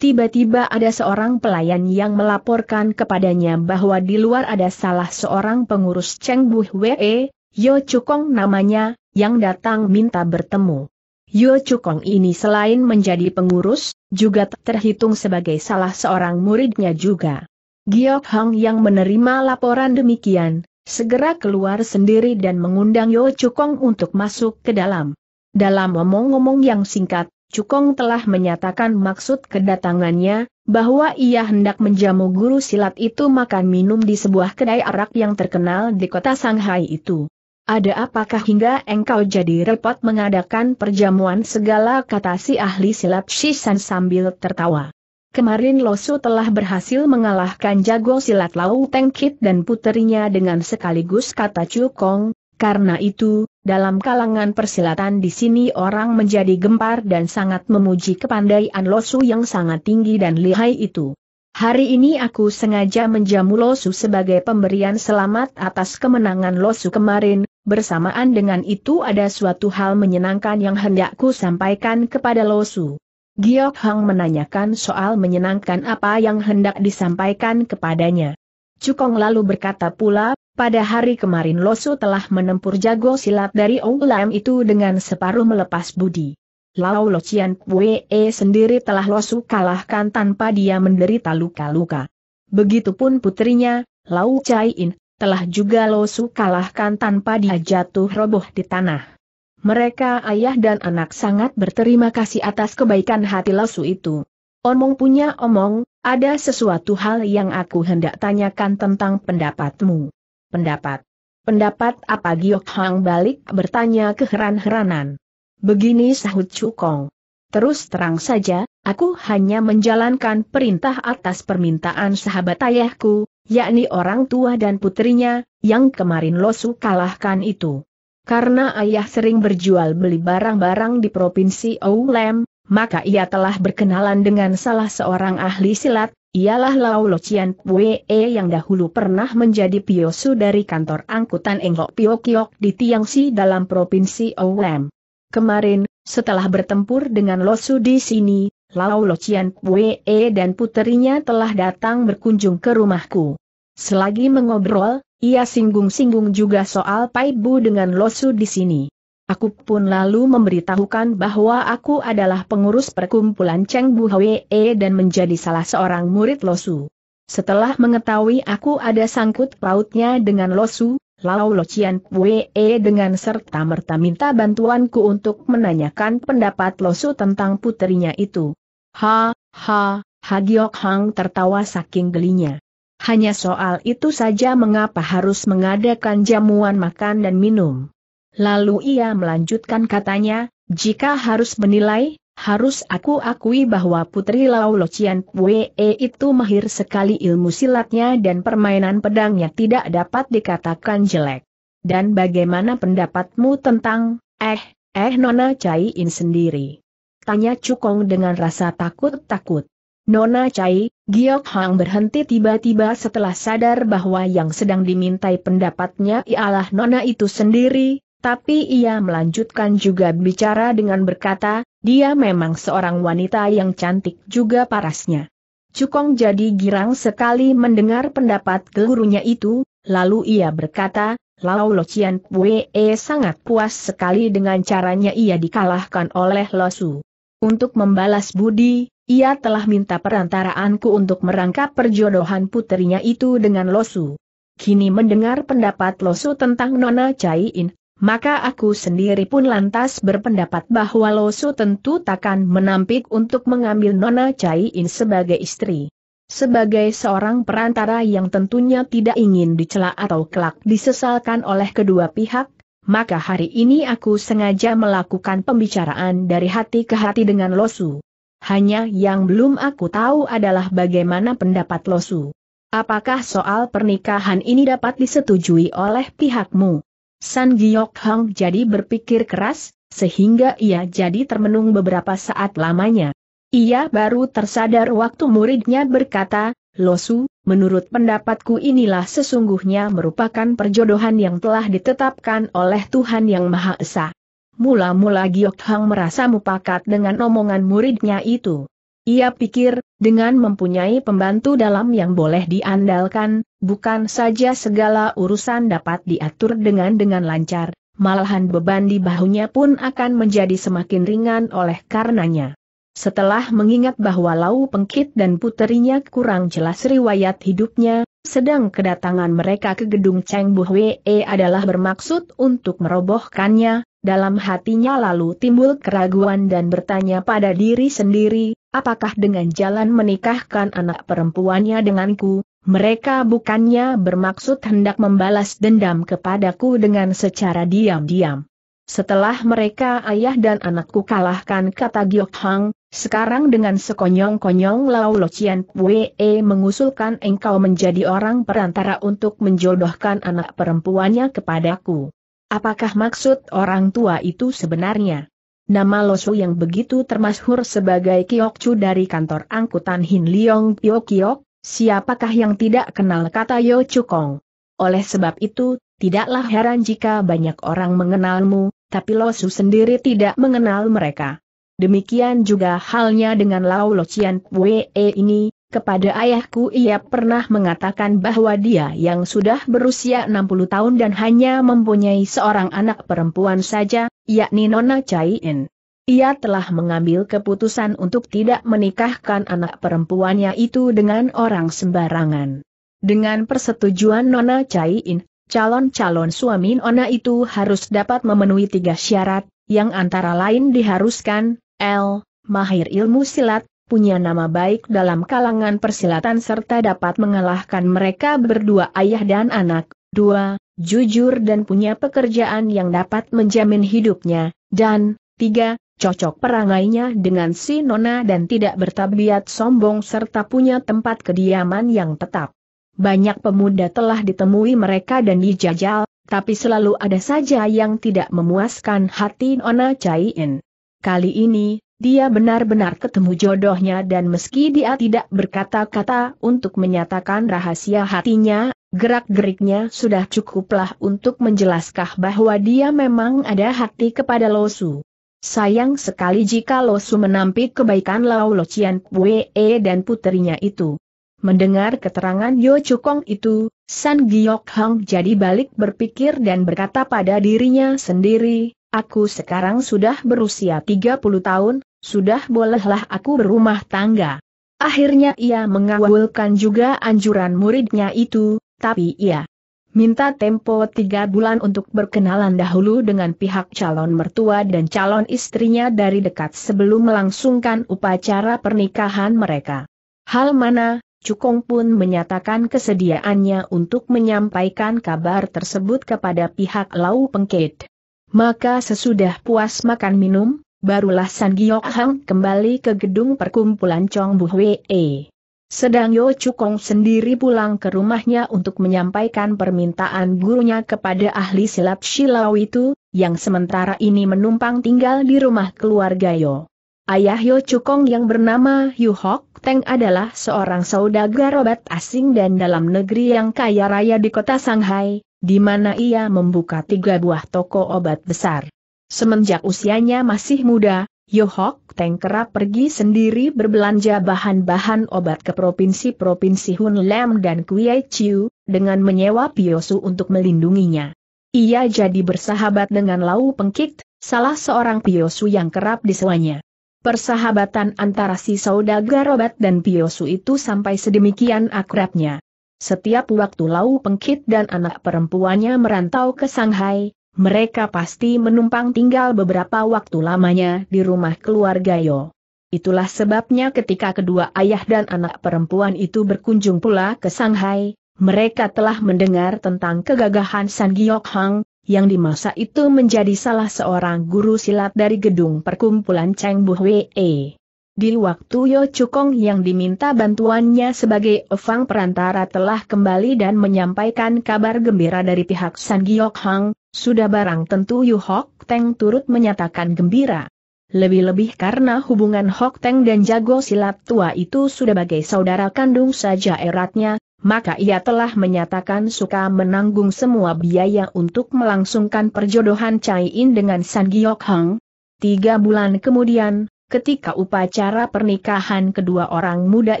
tiba-tiba ada seorang pelayan yang melaporkan kepadanya bahwa di luar ada salah seorang pengurus Cheng Bu Yeo Yo Chukong namanya, yang datang minta bertemu. Yo Chukong ini selain menjadi pengurus, juga terhitung sebagai salah seorang muridnya juga. Giok Hang yang menerima laporan demikian, segera keluar sendiri dan mengundang Yo Cukong untuk masuk ke dalam. Dalam omong-omong yang singkat, Cukong telah menyatakan maksud kedatangannya, bahwa ia hendak menjamu guru silat itu makan minum di sebuah kedai arak yang terkenal di kota Shanghai itu. Ada apakah hingga engkau jadi repot mengadakan perjamuan segala kata si ahli silat Shisan sambil tertawa. Kemarin Losu telah berhasil mengalahkan jago silat Lau Tengkit dan puterinya dengan sekaligus kata Cukong, karena itu, dalam kalangan persilatan di sini orang menjadi gempar dan sangat memuji kepandaian Losu yang sangat tinggi dan lihai itu. Hari ini aku sengaja menjamu Losu sebagai pemberian selamat atas kemenangan Losu kemarin, Bersamaan dengan itu ada suatu hal menyenangkan yang hendakku sampaikan kepada Losu. Giok Hang menanyakan soal menyenangkan apa yang hendak disampaikan kepadanya. Cukong lalu berkata pula, pada hari kemarin Losu telah menempur jago silat dari Lam itu dengan separuh melepas budi. Lao Locian Pue sendiri telah Losu kalahkan tanpa dia menderita luka-luka. Begitupun putrinya, Lao Chai In, telah juga Losu kalahkan tanpa dia jatuh roboh di tanah. Mereka ayah dan anak sangat berterima kasih atas kebaikan hati Losu itu. Omong punya omong, ada sesuatu hal yang aku hendak tanyakan tentang pendapatmu. Pendapat. Pendapat apa Giok Hang balik bertanya keheran-heranan. Begini sahut Cukong. Terus terang saja, aku hanya menjalankan perintah atas permintaan sahabat ayahku, yakni orang tua dan putrinya, yang kemarin Losu kalahkan itu. Karena ayah sering berjual beli barang-barang di Provinsi Oulem, maka ia telah berkenalan dengan salah seorang ahli silat, ialah Lao Locian Pue yang dahulu pernah menjadi piosu dari kantor angkutan Enggok Piokiok di Tiangsi dalam Provinsi Oulem. Kemarin, setelah bertempur dengan Losu di sini, Lao Locian Wee dan puterinya telah datang berkunjung ke rumahku. Selagi mengobrol, ia singgung-singgung juga soal Pai Bu dengan Losu di sini. Aku pun lalu memberitahukan bahwa aku adalah pengurus perkumpulan Cheng Bu Wee dan menjadi salah seorang murid Losu. Setelah mengetahui aku ada sangkut pautnya dengan Losu, Lao Locian Pue dengan serta-merta minta bantuanku untuk menanyakan pendapat Losu tentang putrinya itu. Ha, ha, Hagiok Hang tertawa saking gelinya. Hanya soal itu saja mengapa harus mengadakan jamuan makan dan minum. Lalu ia melanjutkan katanya, jika harus menilai, harus aku akui bahwa Putri Lao Locian Pue itu mahir sekali ilmu silatnya dan permainan pedangnya tidak dapat dikatakan jelek. Dan bagaimana pendapatmu tentang, eh, eh Nona Chai In sendiri? Tanya Cukong dengan rasa takut-takut. Nona Chai, Giok Hang berhenti tiba-tiba setelah sadar bahwa yang sedang dimintai pendapatnya ialah Nona itu sendiri, tapi ia melanjutkan juga bicara dengan berkata, dia memang seorang wanita yang cantik juga parasnya. Cukong jadi girang sekali mendengar pendapat gurunya itu, lalu ia berkata, Lao Locian Pue e sangat puas sekali dengan caranya ia dikalahkan oleh Losu. Untuk membalas budi, ia telah minta perantaraanku untuk merangkap perjodohan putrinya itu dengan Losu. Kini mendengar pendapat Losu tentang Nona Caiin, maka aku sendiri pun lantas berpendapat bahwa Losu tentu takkan menampik untuk mengambil Nona Chai In sebagai istri. Sebagai seorang perantara yang tentunya tidak ingin dicela atau kelak disesalkan oleh kedua pihak, maka hari ini aku sengaja melakukan pembicaraan dari hati ke hati dengan Losu. Hanya yang belum aku tahu adalah bagaimana pendapat Losu. Apakah soal pernikahan ini dapat disetujui oleh pihakmu? San Giok Hang jadi berpikir keras, sehingga ia jadi termenung beberapa saat lamanya. Ia baru tersadar waktu muridnya berkata, Losu, menurut pendapatku inilah sesungguhnya merupakan perjodohan yang telah ditetapkan oleh Tuhan Yang Maha Esa. Mula-mula Giok Hang merasa mupakat dengan omongan muridnya itu. Ia pikir, dengan mempunyai pembantu dalam yang boleh diandalkan, bukan saja segala urusan dapat diatur dengan dengan lancar, malahan beban di bahunya pun akan menjadi semakin ringan oleh karenanya. Setelah mengingat bahwa Lau Pengkit dan puterinya kurang jelas riwayat hidupnya, sedang kedatangan mereka ke gedung Cheng Bu Wee adalah bermaksud untuk merobohkannya, dalam hatinya lalu timbul keraguan dan bertanya pada diri sendiri, Apakah dengan jalan menikahkan anak perempuannya denganku, mereka bukannya bermaksud hendak membalas dendam kepadaku dengan secara diam-diam. Setelah mereka ayah dan anakku kalahkan kata Giok Hang, sekarang dengan sekonyong-konyong Lau Locian Pue mengusulkan engkau menjadi orang perantara untuk menjodohkan anak perempuannya kepadaku. Apakah maksud orang tua itu sebenarnya? Nama Losu yang begitu termasyhur sebagai Kiokcu dari kantor angkutan Hin Leong Pio Kiok, siapakah yang tidak kenal kata Yo Chukong? Oleh sebab itu, tidaklah heran jika banyak orang mengenalmu, tapi Losu sendiri tidak mengenal mereka. Demikian juga halnya dengan Lao Lo Chian Wei ini, kepada ayahku ia pernah mengatakan bahwa dia yang sudah berusia 60 tahun dan hanya mempunyai seorang anak perempuan saja, yakni Nona Chaiin. Ia telah mengambil keputusan untuk tidak menikahkan anak perempuannya itu dengan orang sembarangan. Dengan persetujuan Nona Chaiin, calon-calon suami Nona itu harus dapat memenuhi tiga syarat, yang antara lain diharuskan, L. Mahir ilmu silat, punya nama baik dalam kalangan persilatan serta dapat mengalahkan mereka berdua ayah dan anak, dua, jujur dan punya pekerjaan yang dapat menjamin hidupnya, dan, tiga, cocok perangainya dengan si Nona dan tidak bertabiat sombong serta punya tempat kediaman yang tetap. Banyak pemuda telah ditemui mereka dan dijajal, tapi selalu ada saja yang tidak memuaskan hati Nona Caiin. Kali ini, dia benar-benar ketemu jodohnya dan meski dia tidak berkata-kata untuk menyatakan rahasia hatinya, gerak-geriknya sudah cukuplah untuk menjelaskan bahwa dia memang ada hati kepada Losu. Sayang sekali jika Losu menampik kebaikan Lao Locian Pue dan putrinya itu. Mendengar keterangan Yo Chukong itu, San Giok Hang jadi balik berpikir dan berkata pada dirinya sendiri, Aku sekarang sudah berusia 30 tahun, sudah bolehlah aku berumah tangga. Akhirnya ia mengawalkan juga anjuran muridnya itu, tapi ia minta tempo tiga bulan untuk berkenalan dahulu dengan pihak calon mertua dan calon istrinya dari dekat sebelum melangsungkan upacara pernikahan mereka. Hal mana, Cukong pun menyatakan kesediaannya untuk menyampaikan kabar tersebut kepada pihak Lau Pengkit. Maka sesudah puas makan minum, Barulah San Giok Hang kembali ke gedung perkumpulan Chong Bu Hwee. Sedang Yo Chukong sendiri pulang ke rumahnya untuk menyampaikan permintaan gurunya kepada ahli silat Silau itu, yang sementara ini menumpang tinggal di rumah keluarga Yo. Ayah Yo Chukong yang bernama Yu Hok Teng adalah seorang saudagar obat asing dan dalam negeri yang kaya raya di kota Shanghai, di mana ia membuka tiga buah toko obat besar. Semenjak usianya masih muda, Yohok Teng kerap pergi sendiri berbelanja bahan-bahan obat ke provinsi-provinsi Hun Lem dan Kuei Chiu, dengan menyewa Piosu untuk melindunginya. Ia jadi bersahabat dengan Lau Pengkit, salah seorang Piosu yang kerap disewanya. Persahabatan antara si saudagar obat dan Piosu itu sampai sedemikian akrabnya. Setiap waktu Lau Pengkit dan anak perempuannya merantau ke Shanghai, mereka pasti menumpang tinggal beberapa waktu lamanya di rumah keluarga Yo. Itulah sebabnya ketika kedua ayah dan anak perempuan itu berkunjung pula ke Shanghai, mereka telah mendengar tentang kegagahan San Giok Hang, yang di masa itu menjadi salah seorang guru silat dari gedung perkumpulan Cheng Bu Wei. Di waktu Yo Cukong yang diminta bantuannya sebagai Evang perantara telah kembali dan menyampaikan kabar gembira dari pihak San Giok Hang, sudah barang tentu Yu Hok Teng turut menyatakan gembira. Lebih-lebih karena hubungan Hok Teng dan jago silat tua itu sudah bagai saudara kandung saja eratnya, maka ia telah menyatakan suka menanggung semua biaya untuk melangsungkan perjodohan Chai In dengan San Giok Hang. Tiga bulan kemudian, ketika upacara pernikahan kedua orang muda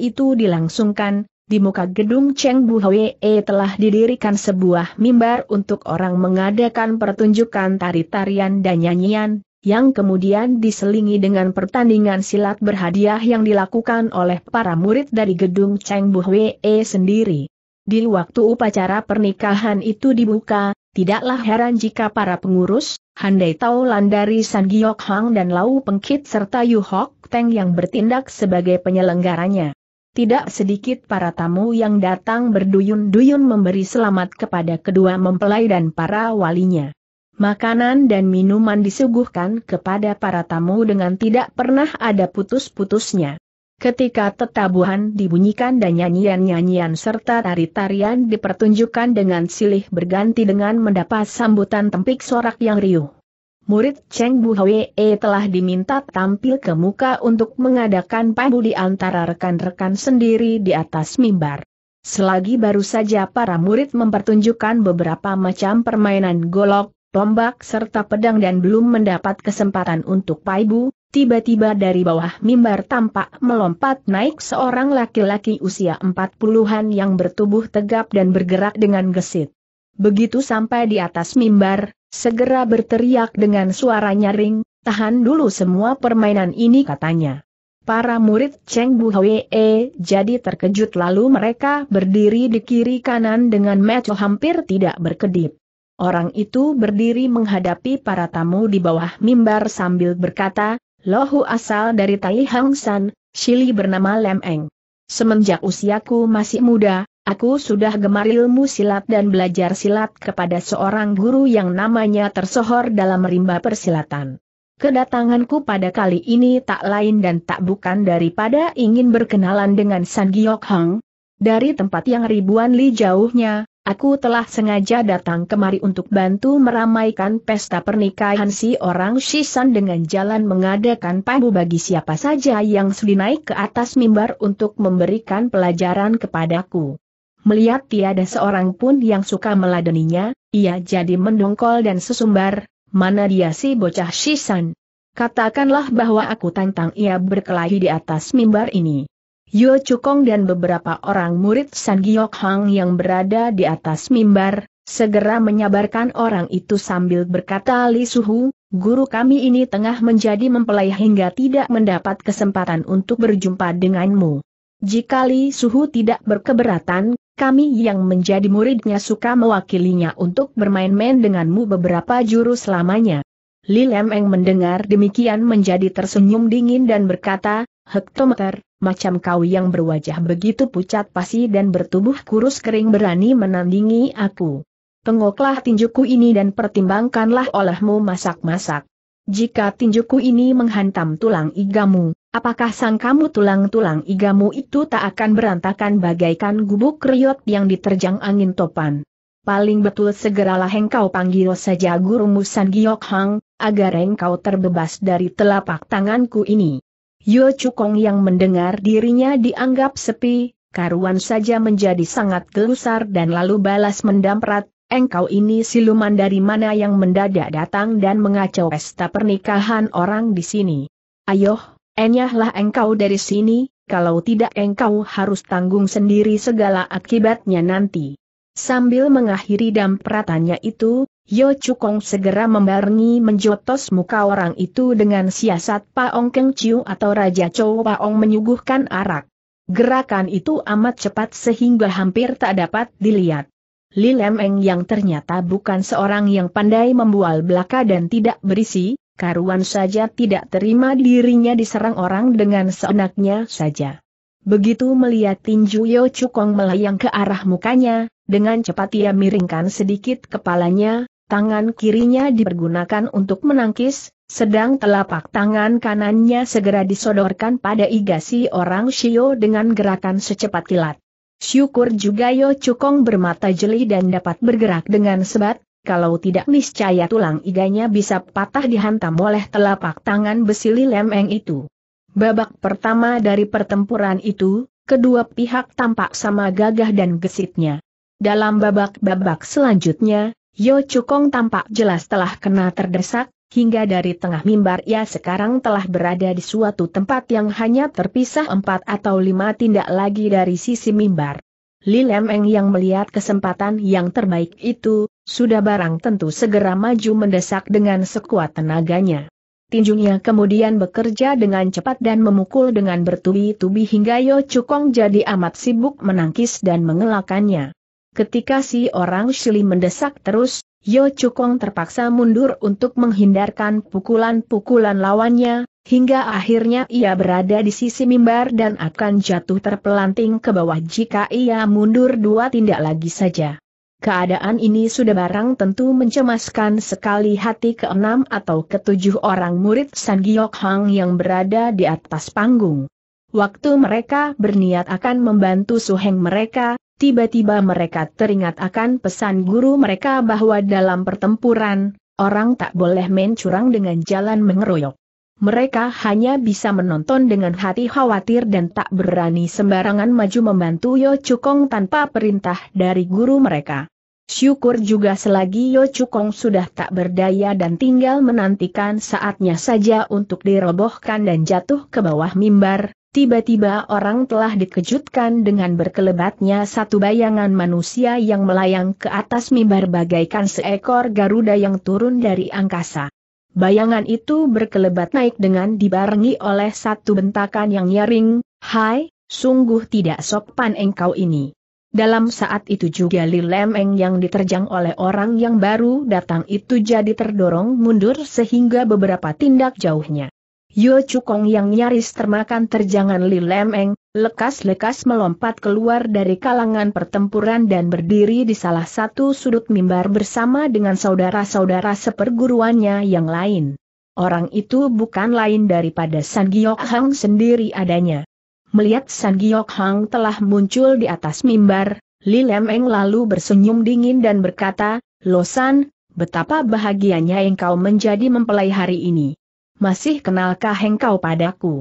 itu dilangsungkan, di muka gedung Cheng Bu Hwee telah didirikan sebuah mimbar untuk orang mengadakan pertunjukan tari-tarian dan nyanyian, yang kemudian diselingi dengan pertandingan silat berhadiah yang dilakukan oleh para murid dari gedung Cheng Bu Hwee sendiri. Di waktu upacara pernikahan itu dibuka, tidaklah heran jika para pengurus, Handai Taulan dari San Giok Hang dan Lau Pengkit serta Yu Hok Teng yang bertindak sebagai penyelenggaranya tidak sedikit para tamu yang datang berduyun-duyun memberi selamat kepada kedua mempelai dan para walinya. Makanan dan minuman disuguhkan kepada para tamu dengan tidak pernah ada putus-putusnya. Ketika tetabuhan dibunyikan dan nyanyian-nyanyian serta tari-tarian dipertunjukkan dengan silih berganti dengan mendapat sambutan tempik sorak yang riuh murid Cheng Hwee telah diminta tampil ke muka untuk mengadakan pandu di antara rekan-rekan sendiri di atas mimbar. Selagi baru saja para murid mempertunjukkan beberapa macam permainan golok, tombak serta pedang dan belum mendapat kesempatan untuk paibu, tiba-tiba dari bawah mimbar tampak melompat naik seorang laki-laki usia 40-an yang bertubuh tegap dan bergerak dengan gesit. Begitu sampai di atas mimbar, Segera berteriak dengan suara nyaring, tahan dulu semua permainan ini katanya. Para murid Cheng Bu Hwee e jadi terkejut lalu mereka berdiri di kiri kanan dengan mata hampir tidak berkedip. Orang itu berdiri menghadapi para tamu di bawah mimbar sambil berkata, Lohu asal dari Tai Hang San, Shili bernama Lem Eng. Semenjak usiaku masih muda, Aku sudah gemar ilmu silat dan belajar silat kepada seorang guru yang namanya tersohor dalam rimba persilatan. Kedatanganku pada kali ini tak lain dan tak bukan daripada ingin berkenalan dengan San Giok Hang. Dari tempat yang ribuan li jauhnya, aku telah sengaja datang kemari untuk bantu meramaikan pesta pernikahan si orang Shisan dengan jalan mengadakan pabu bagi siapa saja yang sudi naik ke atas mimbar untuk memberikan pelajaran kepadaku melihat tiada seorang pun yang suka meladeninya, ia jadi mendongkol dan sesumbar, mana dia si bocah Shisan. Katakanlah bahwa aku tantang ia berkelahi di atas mimbar ini. Yo Cukong dan beberapa orang murid San Giok Hang yang berada di atas mimbar, segera menyabarkan orang itu sambil berkata Li Suhu, guru kami ini tengah menjadi mempelai hingga tidak mendapat kesempatan untuk berjumpa denganmu. Jika Li Suhu tidak berkeberatan, kami yang menjadi muridnya suka mewakilinya untuk bermain-main denganmu beberapa jurus lamanya. Li Lemeng mendengar demikian menjadi tersenyum dingin dan berkata, Hektometer, macam kau yang berwajah begitu pucat pasi dan bertubuh kurus kering berani menandingi aku. Pengoklah tinjuku ini dan pertimbangkanlah olehmu masak-masak. Jika tinjuku ini menghantam tulang igamu, apakah sang kamu tulang-tulang igamu itu tak akan berantakan bagaikan gubuk kriot yang diterjang angin topan? Paling betul segeralah engkau panggil saja gurumu San Giok Hang, agar engkau terbebas dari telapak tanganku ini. Yo Cukong yang mendengar dirinya dianggap sepi, karuan saja menjadi sangat gelusar dan lalu balas mendamprat, engkau ini siluman dari mana yang mendadak datang dan mengacau pesta pernikahan orang di sini. Ayoh, enyahlah engkau dari sini, kalau tidak engkau harus tanggung sendiri segala akibatnya nanti. Sambil mengakhiri dampratannya itu, Yo Chukong segera membarengi menjotos muka orang itu dengan siasat Paong Keng Chiu atau Raja Chow Paong menyuguhkan arak. Gerakan itu amat cepat sehingga hampir tak dapat dilihat. Li Lemeng yang ternyata bukan seorang yang pandai membual belaka dan tidak berisi, karuan saja tidak terima dirinya diserang orang dengan seenaknya saja. Begitu melihat tinju Yo Cukong melayang ke arah mukanya, dengan cepat ia miringkan sedikit kepalanya, tangan kirinya dipergunakan untuk menangkis, sedang telapak tangan kanannya segera disodorkan pada igasi orang Shio dengan gerakan secepat kilat. Syukur juga Yo Cukong bermata jeli dan dapat bergerak dengan sebat, kalau tidak niscaya tulang iganya bisa patah dihantam oleh telapak tangan besi lemeng itu. Babak pertama dari pertempuran itu, kedua pihak tampak sama gagah dan gesitnya. Dalam babak-babak selanjutnya, Yo Cukong tampak jelas telah kena terdesak, Hingga dari tengah mimbar ia sekarang telah berada di suatu tempat yang hanya terpisah empat atau lima tindak lagi dari sisi mimbar. Li Lemeng yang melihat kesempatan yang terbaik itu, sudah barang tentu segera maju mendesak dengan sekuat tenaganya. Tinjunya kemudian bekerja dengan cepat dan memukul dengan bertubi-tubi hingga Yo Cukong jadi amat sibuk menangkis dan mengelakannya. Ketika si orang Shili mendesak terus, Yo Cukong terpaksa mundur untuk menghindarkan pukulan-pukulan lawannya, hingga akhirnya ia berada di sisi mimbar dan akan jatuh terpelanting ke bawah jika ia mundur dua tindak lagi saja. Keadaan ini sudah barang tentu mencemaskan sekali hati keenam atau ketujuh orang murid San Giok Hang yang berada di atas panggung. Waktu mereka berniat akan membantu suheng mereka, tiba-tiba mereka teringat akan pesan guru mereka bahwa dalam pertempuran, orang tak boleh mencurang dengan jalan mengeroyok. Mereka hanya bisa menonton dengan hati khawatir dan tak berani sembarangan maju membantu Yo Cukong tanpa perintah dari guru mereka. Syukur juga selagi Yo Cukong sudah tak berdaya dan tinggal menantikan saatnya saja untuk dirobohkan dan jatuh ke bawah mimbar, Tiba-tiba orang telah dikejutkan dengan berkelebatnya satu bayangan manusia yang melayang ke atas mimbar bagaikan seekor Garuda yang turun dari angkasa. Bayangan itu berkelebat naik dengan dibarengi oleh satu bentakan yang nyaring, Hai, sungguh tidak sopan engkau ini. Dalam saat itu juga Li Lemeng yang diterjang oleh orang yang baru datang itu jadi terdorong mundur sehingga beberapa tindak jauhnya. Yo Cukong yang nyaris termakan terjangan Li Lemeng, lekas-lekas melompat keluar dari kalangan pertempuran dan berdiri di salah satu sudut mimbar bersama dengan saudara-saudara seperguruannya yang lain. Orang itu bukan lain daripada San Giok Hang sendiri adanya. Melihat San Giok Hang telah muncul di atas mimbar, Li Lemeng lalu bersenyum dingin dan berkata, Losan, betapa bahagianya engkau menjadi mempelai hari ini masih kenalkah engkau padaku?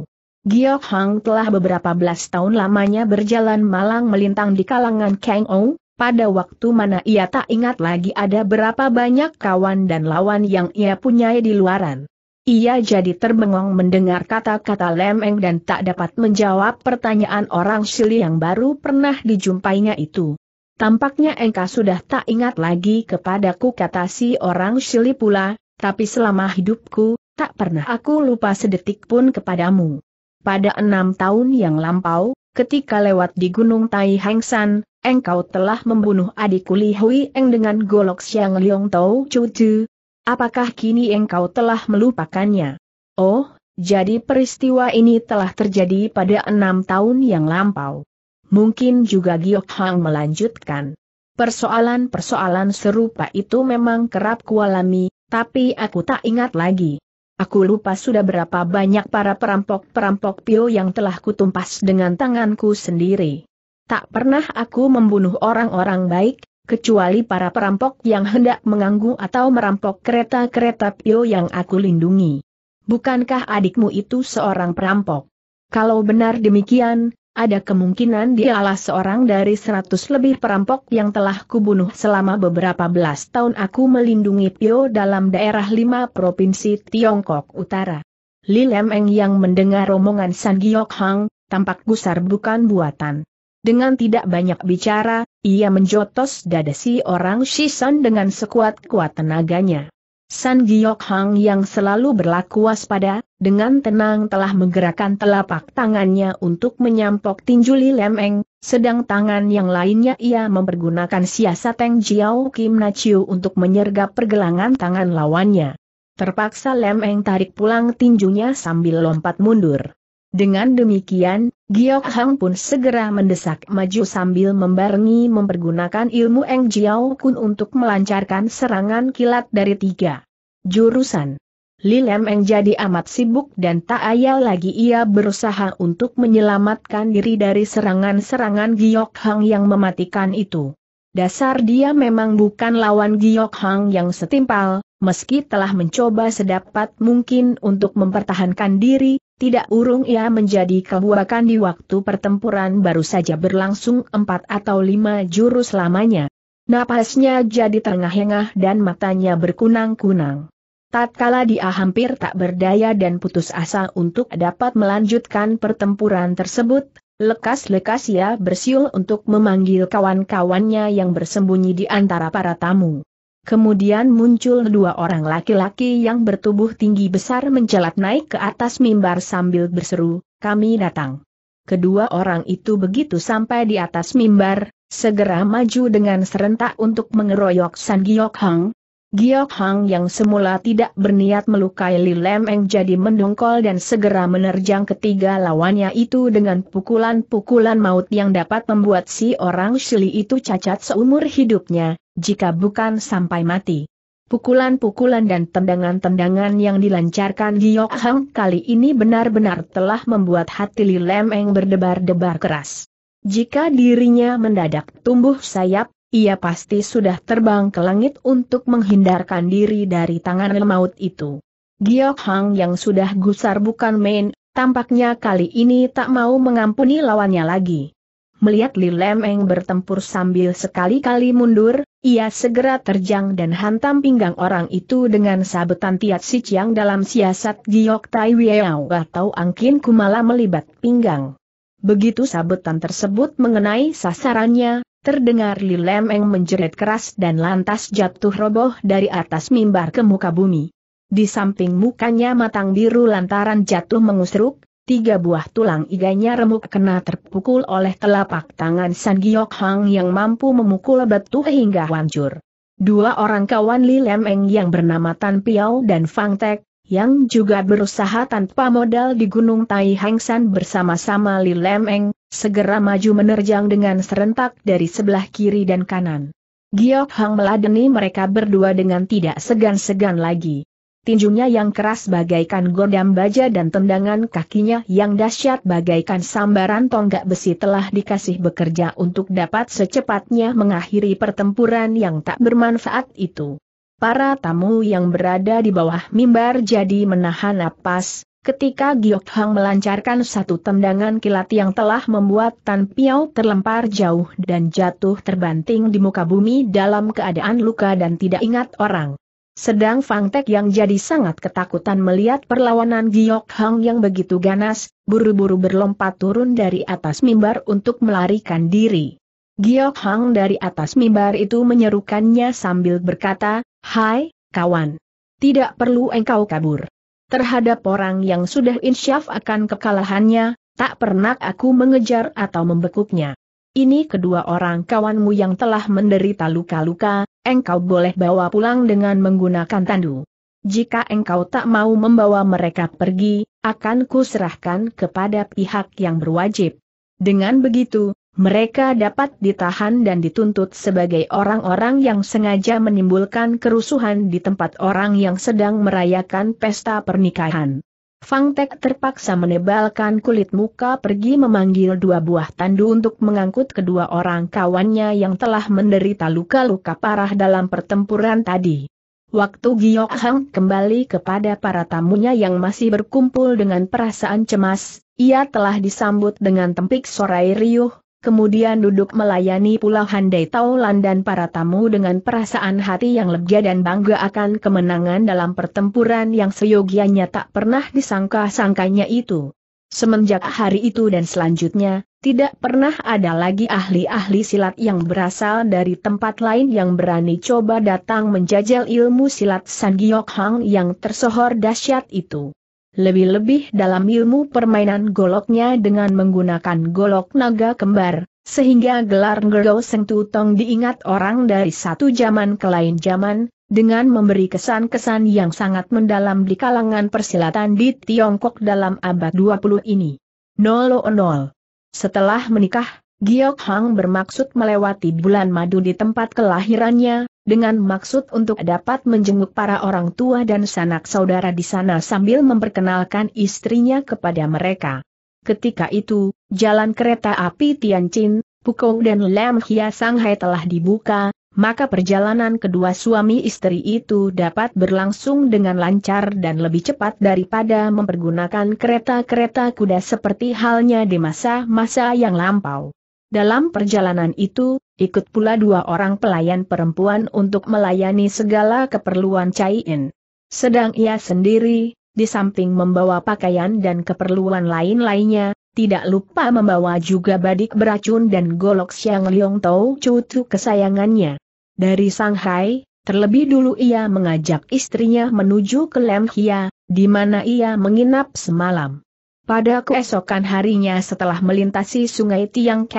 Giok Hang telah beberapa belas tahun lamanya berjalan malang melintang di kalangan Kang Ou, pada waktu mana ia tak ingat lagi ada berapa banyak kawan dan lawan yang ia punyai di luaran. Ia jadi terbengong mendengar kata-kata lemeng dan tak dapat menjawab pertanyaan orang Sili yang baru pernah dijumpainya itu. Tampaknya engkau sudah tak ingat lagi kepadaku kata si orang Sili pula, tapi selama hidupku, tak pernah aku lupa sedetik pun kepadamu. Pada enam tahun yang lampau, ketika lewat di Gunung Tai Hengsan, engkau telah membunuh adikku Li Hui Eng dengan golok Xiang Liong Tau Chu Chu. Apakah kini engkau telah melupakannya? Oh, jadi peristiwa ini telah terjadi pada enam tahun yang lampau. Mungkin juga Giok Hang melanjutkan. Persoalan-persoalan serupa itu memang kerap kualami, tapi aku tak ingat lagi. Aku lupa sudah berapa banyak para perampok-perampok pil yang telah kutumpas dengan tanganku sendiri. Tak pernah aku membunuh orang-orang baik, kecuali para perampok yang hendak mengganggu atau merampok kereta-kereta pil yang aku lindungi. Bukankah adikmu itu seorang perampok? Kalau benar demikian, ada kemungkinan dialah seorang dari seratus lebih perampok yang telah kubunuh selama beberapa belas tahun aku melindungi Pio dalam daerah lima provinsi Tiongkok Utara. Li Lemeng yang mendengar omongan San Giok Hang, tampak gusar bukan buatan. Dengan tidak banyak bicara, ia menjotos dada si orang Shisan dengan sekuat-kuat tenaganya. San Giok Hang yang selalu berlaku waspada, dengan tenang telah menggerakkan telapak tangannya untuk menyampok tinju tinjuli Lemeng, sedang tangan yang lainnya ia mempergunakan siasat Teng Jiao Kim Nachiu untuk menyergap pergelangan tangan lawannya. Terpaksa Lemeng tarik pulang tinjunya sambil lompat mundur. Dengan demikian, Giok Hang pun segera mendesak maju sambil membarengi mempergunakan ilmu Eng Jiao Kun untuk melancarkan serangan kilat dari tiga jurusan. Li eng jadi amat sibuk dan tak ayal lagi ia berusaha untuk menyelamatkan diri dari serangan-serangan Giok Hang yang mematikan itu. Dasar dia memang bukan lawan Giok Hang yang setimpal, meski telah mencoba sedapat mungkin untuk mempertahankan diri, tidak urung ia menjadi kebuakan di waktu pertempuran baru saja berlangsung empat atau lima jurus lamanya. Napasnya jadi terengah-engah dan matanya berkunang-kunang. Tatkala dia hampir tak berdaya dan putus asa untuk dapat melanjutkan pertempuran tersebut, lekas-lekas ia bersiul untuk memanggil kawan-kawannya yang bersembunyi di antara para tamu. Kemudian muncul dua orang laki-laki yang bertubuh tinggi besar mencelat naik ke atas mimbar sambil berseru, kami datang. Kedua orang itu begitu sampai di atas mimbar, segera maju dengan serentak untuk mengeroyok San Giok Hang. Giok Hang yang semula tidak berniat melukai Li Lemeng jadi mendongkol dan segera menerjang ketiga lawannya itu dengan pukulan-pukulan maut yang dapat membuat si orang Shili itu cacat seumur hidupnya, jika bukan sampai mati. Pukulan-pukulan dan tendangan-tendangan yang dilancarkan Giok Hang kali ini benar-benar telah membuat hati Li Lemeng berdebar-debar keras. Jika dirinya mendadak tumbuh sayap, ia pasti sudah terbang ke langit untuk menghindarkan diri dari tangan lemaut itu. Giok Hang yang sudah gusar bukan main, tampaknya kali ini tak mau mengampuni lawannya lagi. Melihat Li Lemeng bertempur sambil sekali-kali mundur, ia segera terjang dan hantam pinggang orang itu dengan sabetan tiat si Chiang dalam siasat Giok Tai Wiao atau Angkin Kumala melibat pinggang. Begitu sabetan tersebut mengenai sasarannya, terdengar Li Lemeng menjerit keras dan lantas jatuh roboh dari atas mimbar ke muka bumi. Di samping mukanya matang biru lantaran jatuh mengusruk, Tiga buah tulang iganya remuk kena terpukul oleh telapak tangan San Giok Hang yang mampu memukul batu hingga hancur. Dua orang kawan Li Lemeng yang bernama Tan Piao dan Fang Tek, yang juga berusaha tanpa modal di Gunung Tai Hang San bersama-sama Li Lemeng, segera maju menerjang dengan serentak dari sebelah kiri dan kanan. Giok Hang meladeni mereka berdua dengan tidak segan-segan lagi tinjunya yang keras bagaikan godam baja dan tendangan kakinya yang dahsyat bagaikan sambaran tonggak besi telah dikasih bekerja untuk dapat secepatnya mengakhiri pertempuran yang tak bermanfaat itu. Para tamu yang berada di bawah mimbar jadi menahan napas, ketika Giok Hang melancarkan satu tendangan kilat yang telah membuat Tan Piao terlempar jauh dan jatuh terbanting di muka bumi dalam keadaan luka dan tidak ingat orang. Sedang Fang Tek yang jadi sangat ketakutan melihat perlawanan Giok Hang yang begitu ganas, buru-buru berlompat turun dari atas mimbar untuk melarikan diri. Giok Hang dari atas mimbar itu menyerukannya sambil berkata, Hai, kawan. Tidak perlu engkau kabur. Terhadap orang yang sudah insyaf akan kekalahannya, tak pernah aku mengejar atau membekuknya ini kedua orang kawanmu yang telah menderita luka-luka, engkau boleh bawa pulang dengan menggunakan tandu. Jika engkau tak mau membawa mereka pergi, akan kuserahkan kepada pihak yang berwajib. Dengan begitu, mereka dapat ditahan dan dituntut sebagai orang-orang yang sengaja menimbulkan kerusuhan di tempat orang yang sedang merayakan pesta pernikahan. Fang Tek terpaksa menebalkan kulit muka pergi memanggil dua buah tandu untuk mengangkut kedua orang kawannya yang telah menderita luka-luka parah dalam pertempuran tadi. Waktu Giok Hang kembali kepada para tamunya yang masih berkumpul dengan perasaan cemas, ia telah disambut dengan tempik sorai riuh, kemudian duduk melayani pula Handai Taulan dan para tamu dengan perasaan hati yang lega dan bangga akan kemenangan dalam pertempuran yang seyogianya tak pernah disangka-sangkanya itu. Semenjak hari itu dan selanjutnya, tidak pernah ada lagi ahli-ahli silat yang berasal dari tempat lain yang berani coba datang menjajal ilmu silat San Giok Hang yang tersohor dahsyat itu lebih-lebih dalam ilmu permainan goloknya dengan menggunakan golok naga kembar, sehingga gelar Ngerdo Seng Tutong diingat orang dari satu zaman ke lain zaman, dengan memberi kesan-kesan yang sangat mendalam di kalangan persilatan di Tiongkok dalam abad 20 ini. 00. Setelah menikah, Giok Hang bermaksud melewati bulan madu di tempat kelahirannya, dengan maksud untuk dapat menjenguk para orang tua dan sanak saudara di sana sambil memperkenalkan istrinya kepada mereka. Ketika itu, jalan kereta api Tianjin, Pukou dan Lam Hia Shanghai telah dibuka, maka perjalanan kedua suami istri itu dapat berlangsung dengan lancar dan lebih cepat daripada mempergunakan kereta-kereta kuda seperti halnya di masa-masa yang lampau. Dalam perjalanan itu, Ikut pula dua orang pelayan perempuan untuk melayani segala keperluan Cai In. Sedang ia sendiri, di samping membawa pakaian dan keperluan lain-lainnya, tidak lupa membawa juga badik beracun dan golok Xiang Liong Tau cucu kesayangannya. Dari Shanghai, terlebih dulu ia mengajak istrinya menuju ke Lemhia, di mana ia menginap semalam. Pada keesokan harinya setelah melintasi sungai Tiang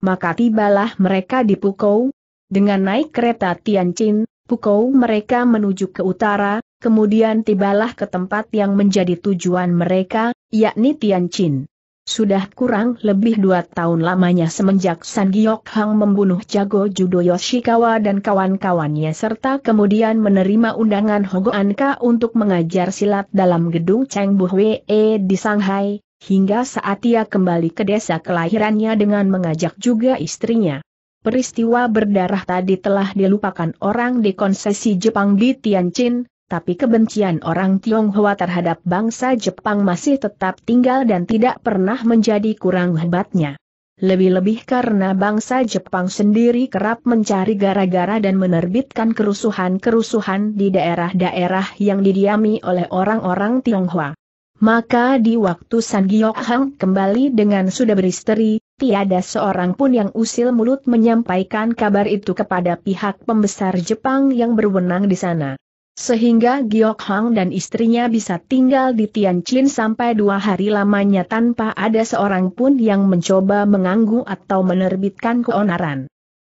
maka tibalah mereka di Pukou. Dengan naik kereta Tianjin, Pukou mereka menuju ke utara, kemudian tibalah ke tempat yang menjadi tujuan mereka, yakni Tianjin. Sudah kurang lebih dua tahun lamanya semenjak San Giok Hang membunuh Jago Judo Yoshikawa dan kawan-kawannya serta kemudian menerima undangan Hogo Anka untuk mengajar silat dalam gedung Cheng Buhwe di Shanghai, hingga saat ia kembali ke desa kelahirannya dengan mengajak juga istrinya. Peristiwa berdarah tadi telah dilupakan orang di konsesi Jepang di Tianjin, tapi kebencian orang Tionghoa terhadap bangsa Jepang masih tetap tinggal dan tidak pernah menjadi kurang hebatnya. Lebih-lebih karena bangsa Jepang sendiri kerap mencari gara-gara dan menerbitkan kerusuhan-kerusuhan di daerah-daerah yang didiami oleh orang-orang Tionghoa. Maka di waktu San Giok Hang kembali dengan sudah beristeri, tiada seorang pun yang usil mulut menyampaikan kabar itu kepada pihak pembesar Jepang yang berwenang di sana. Sehingga Giok Hang dan istrinya bisa tinggal di Tianjin sampai dua hari lamanya tanpa ada seorang pun yang mencoba mengganggu atau menerbitkan keonaran.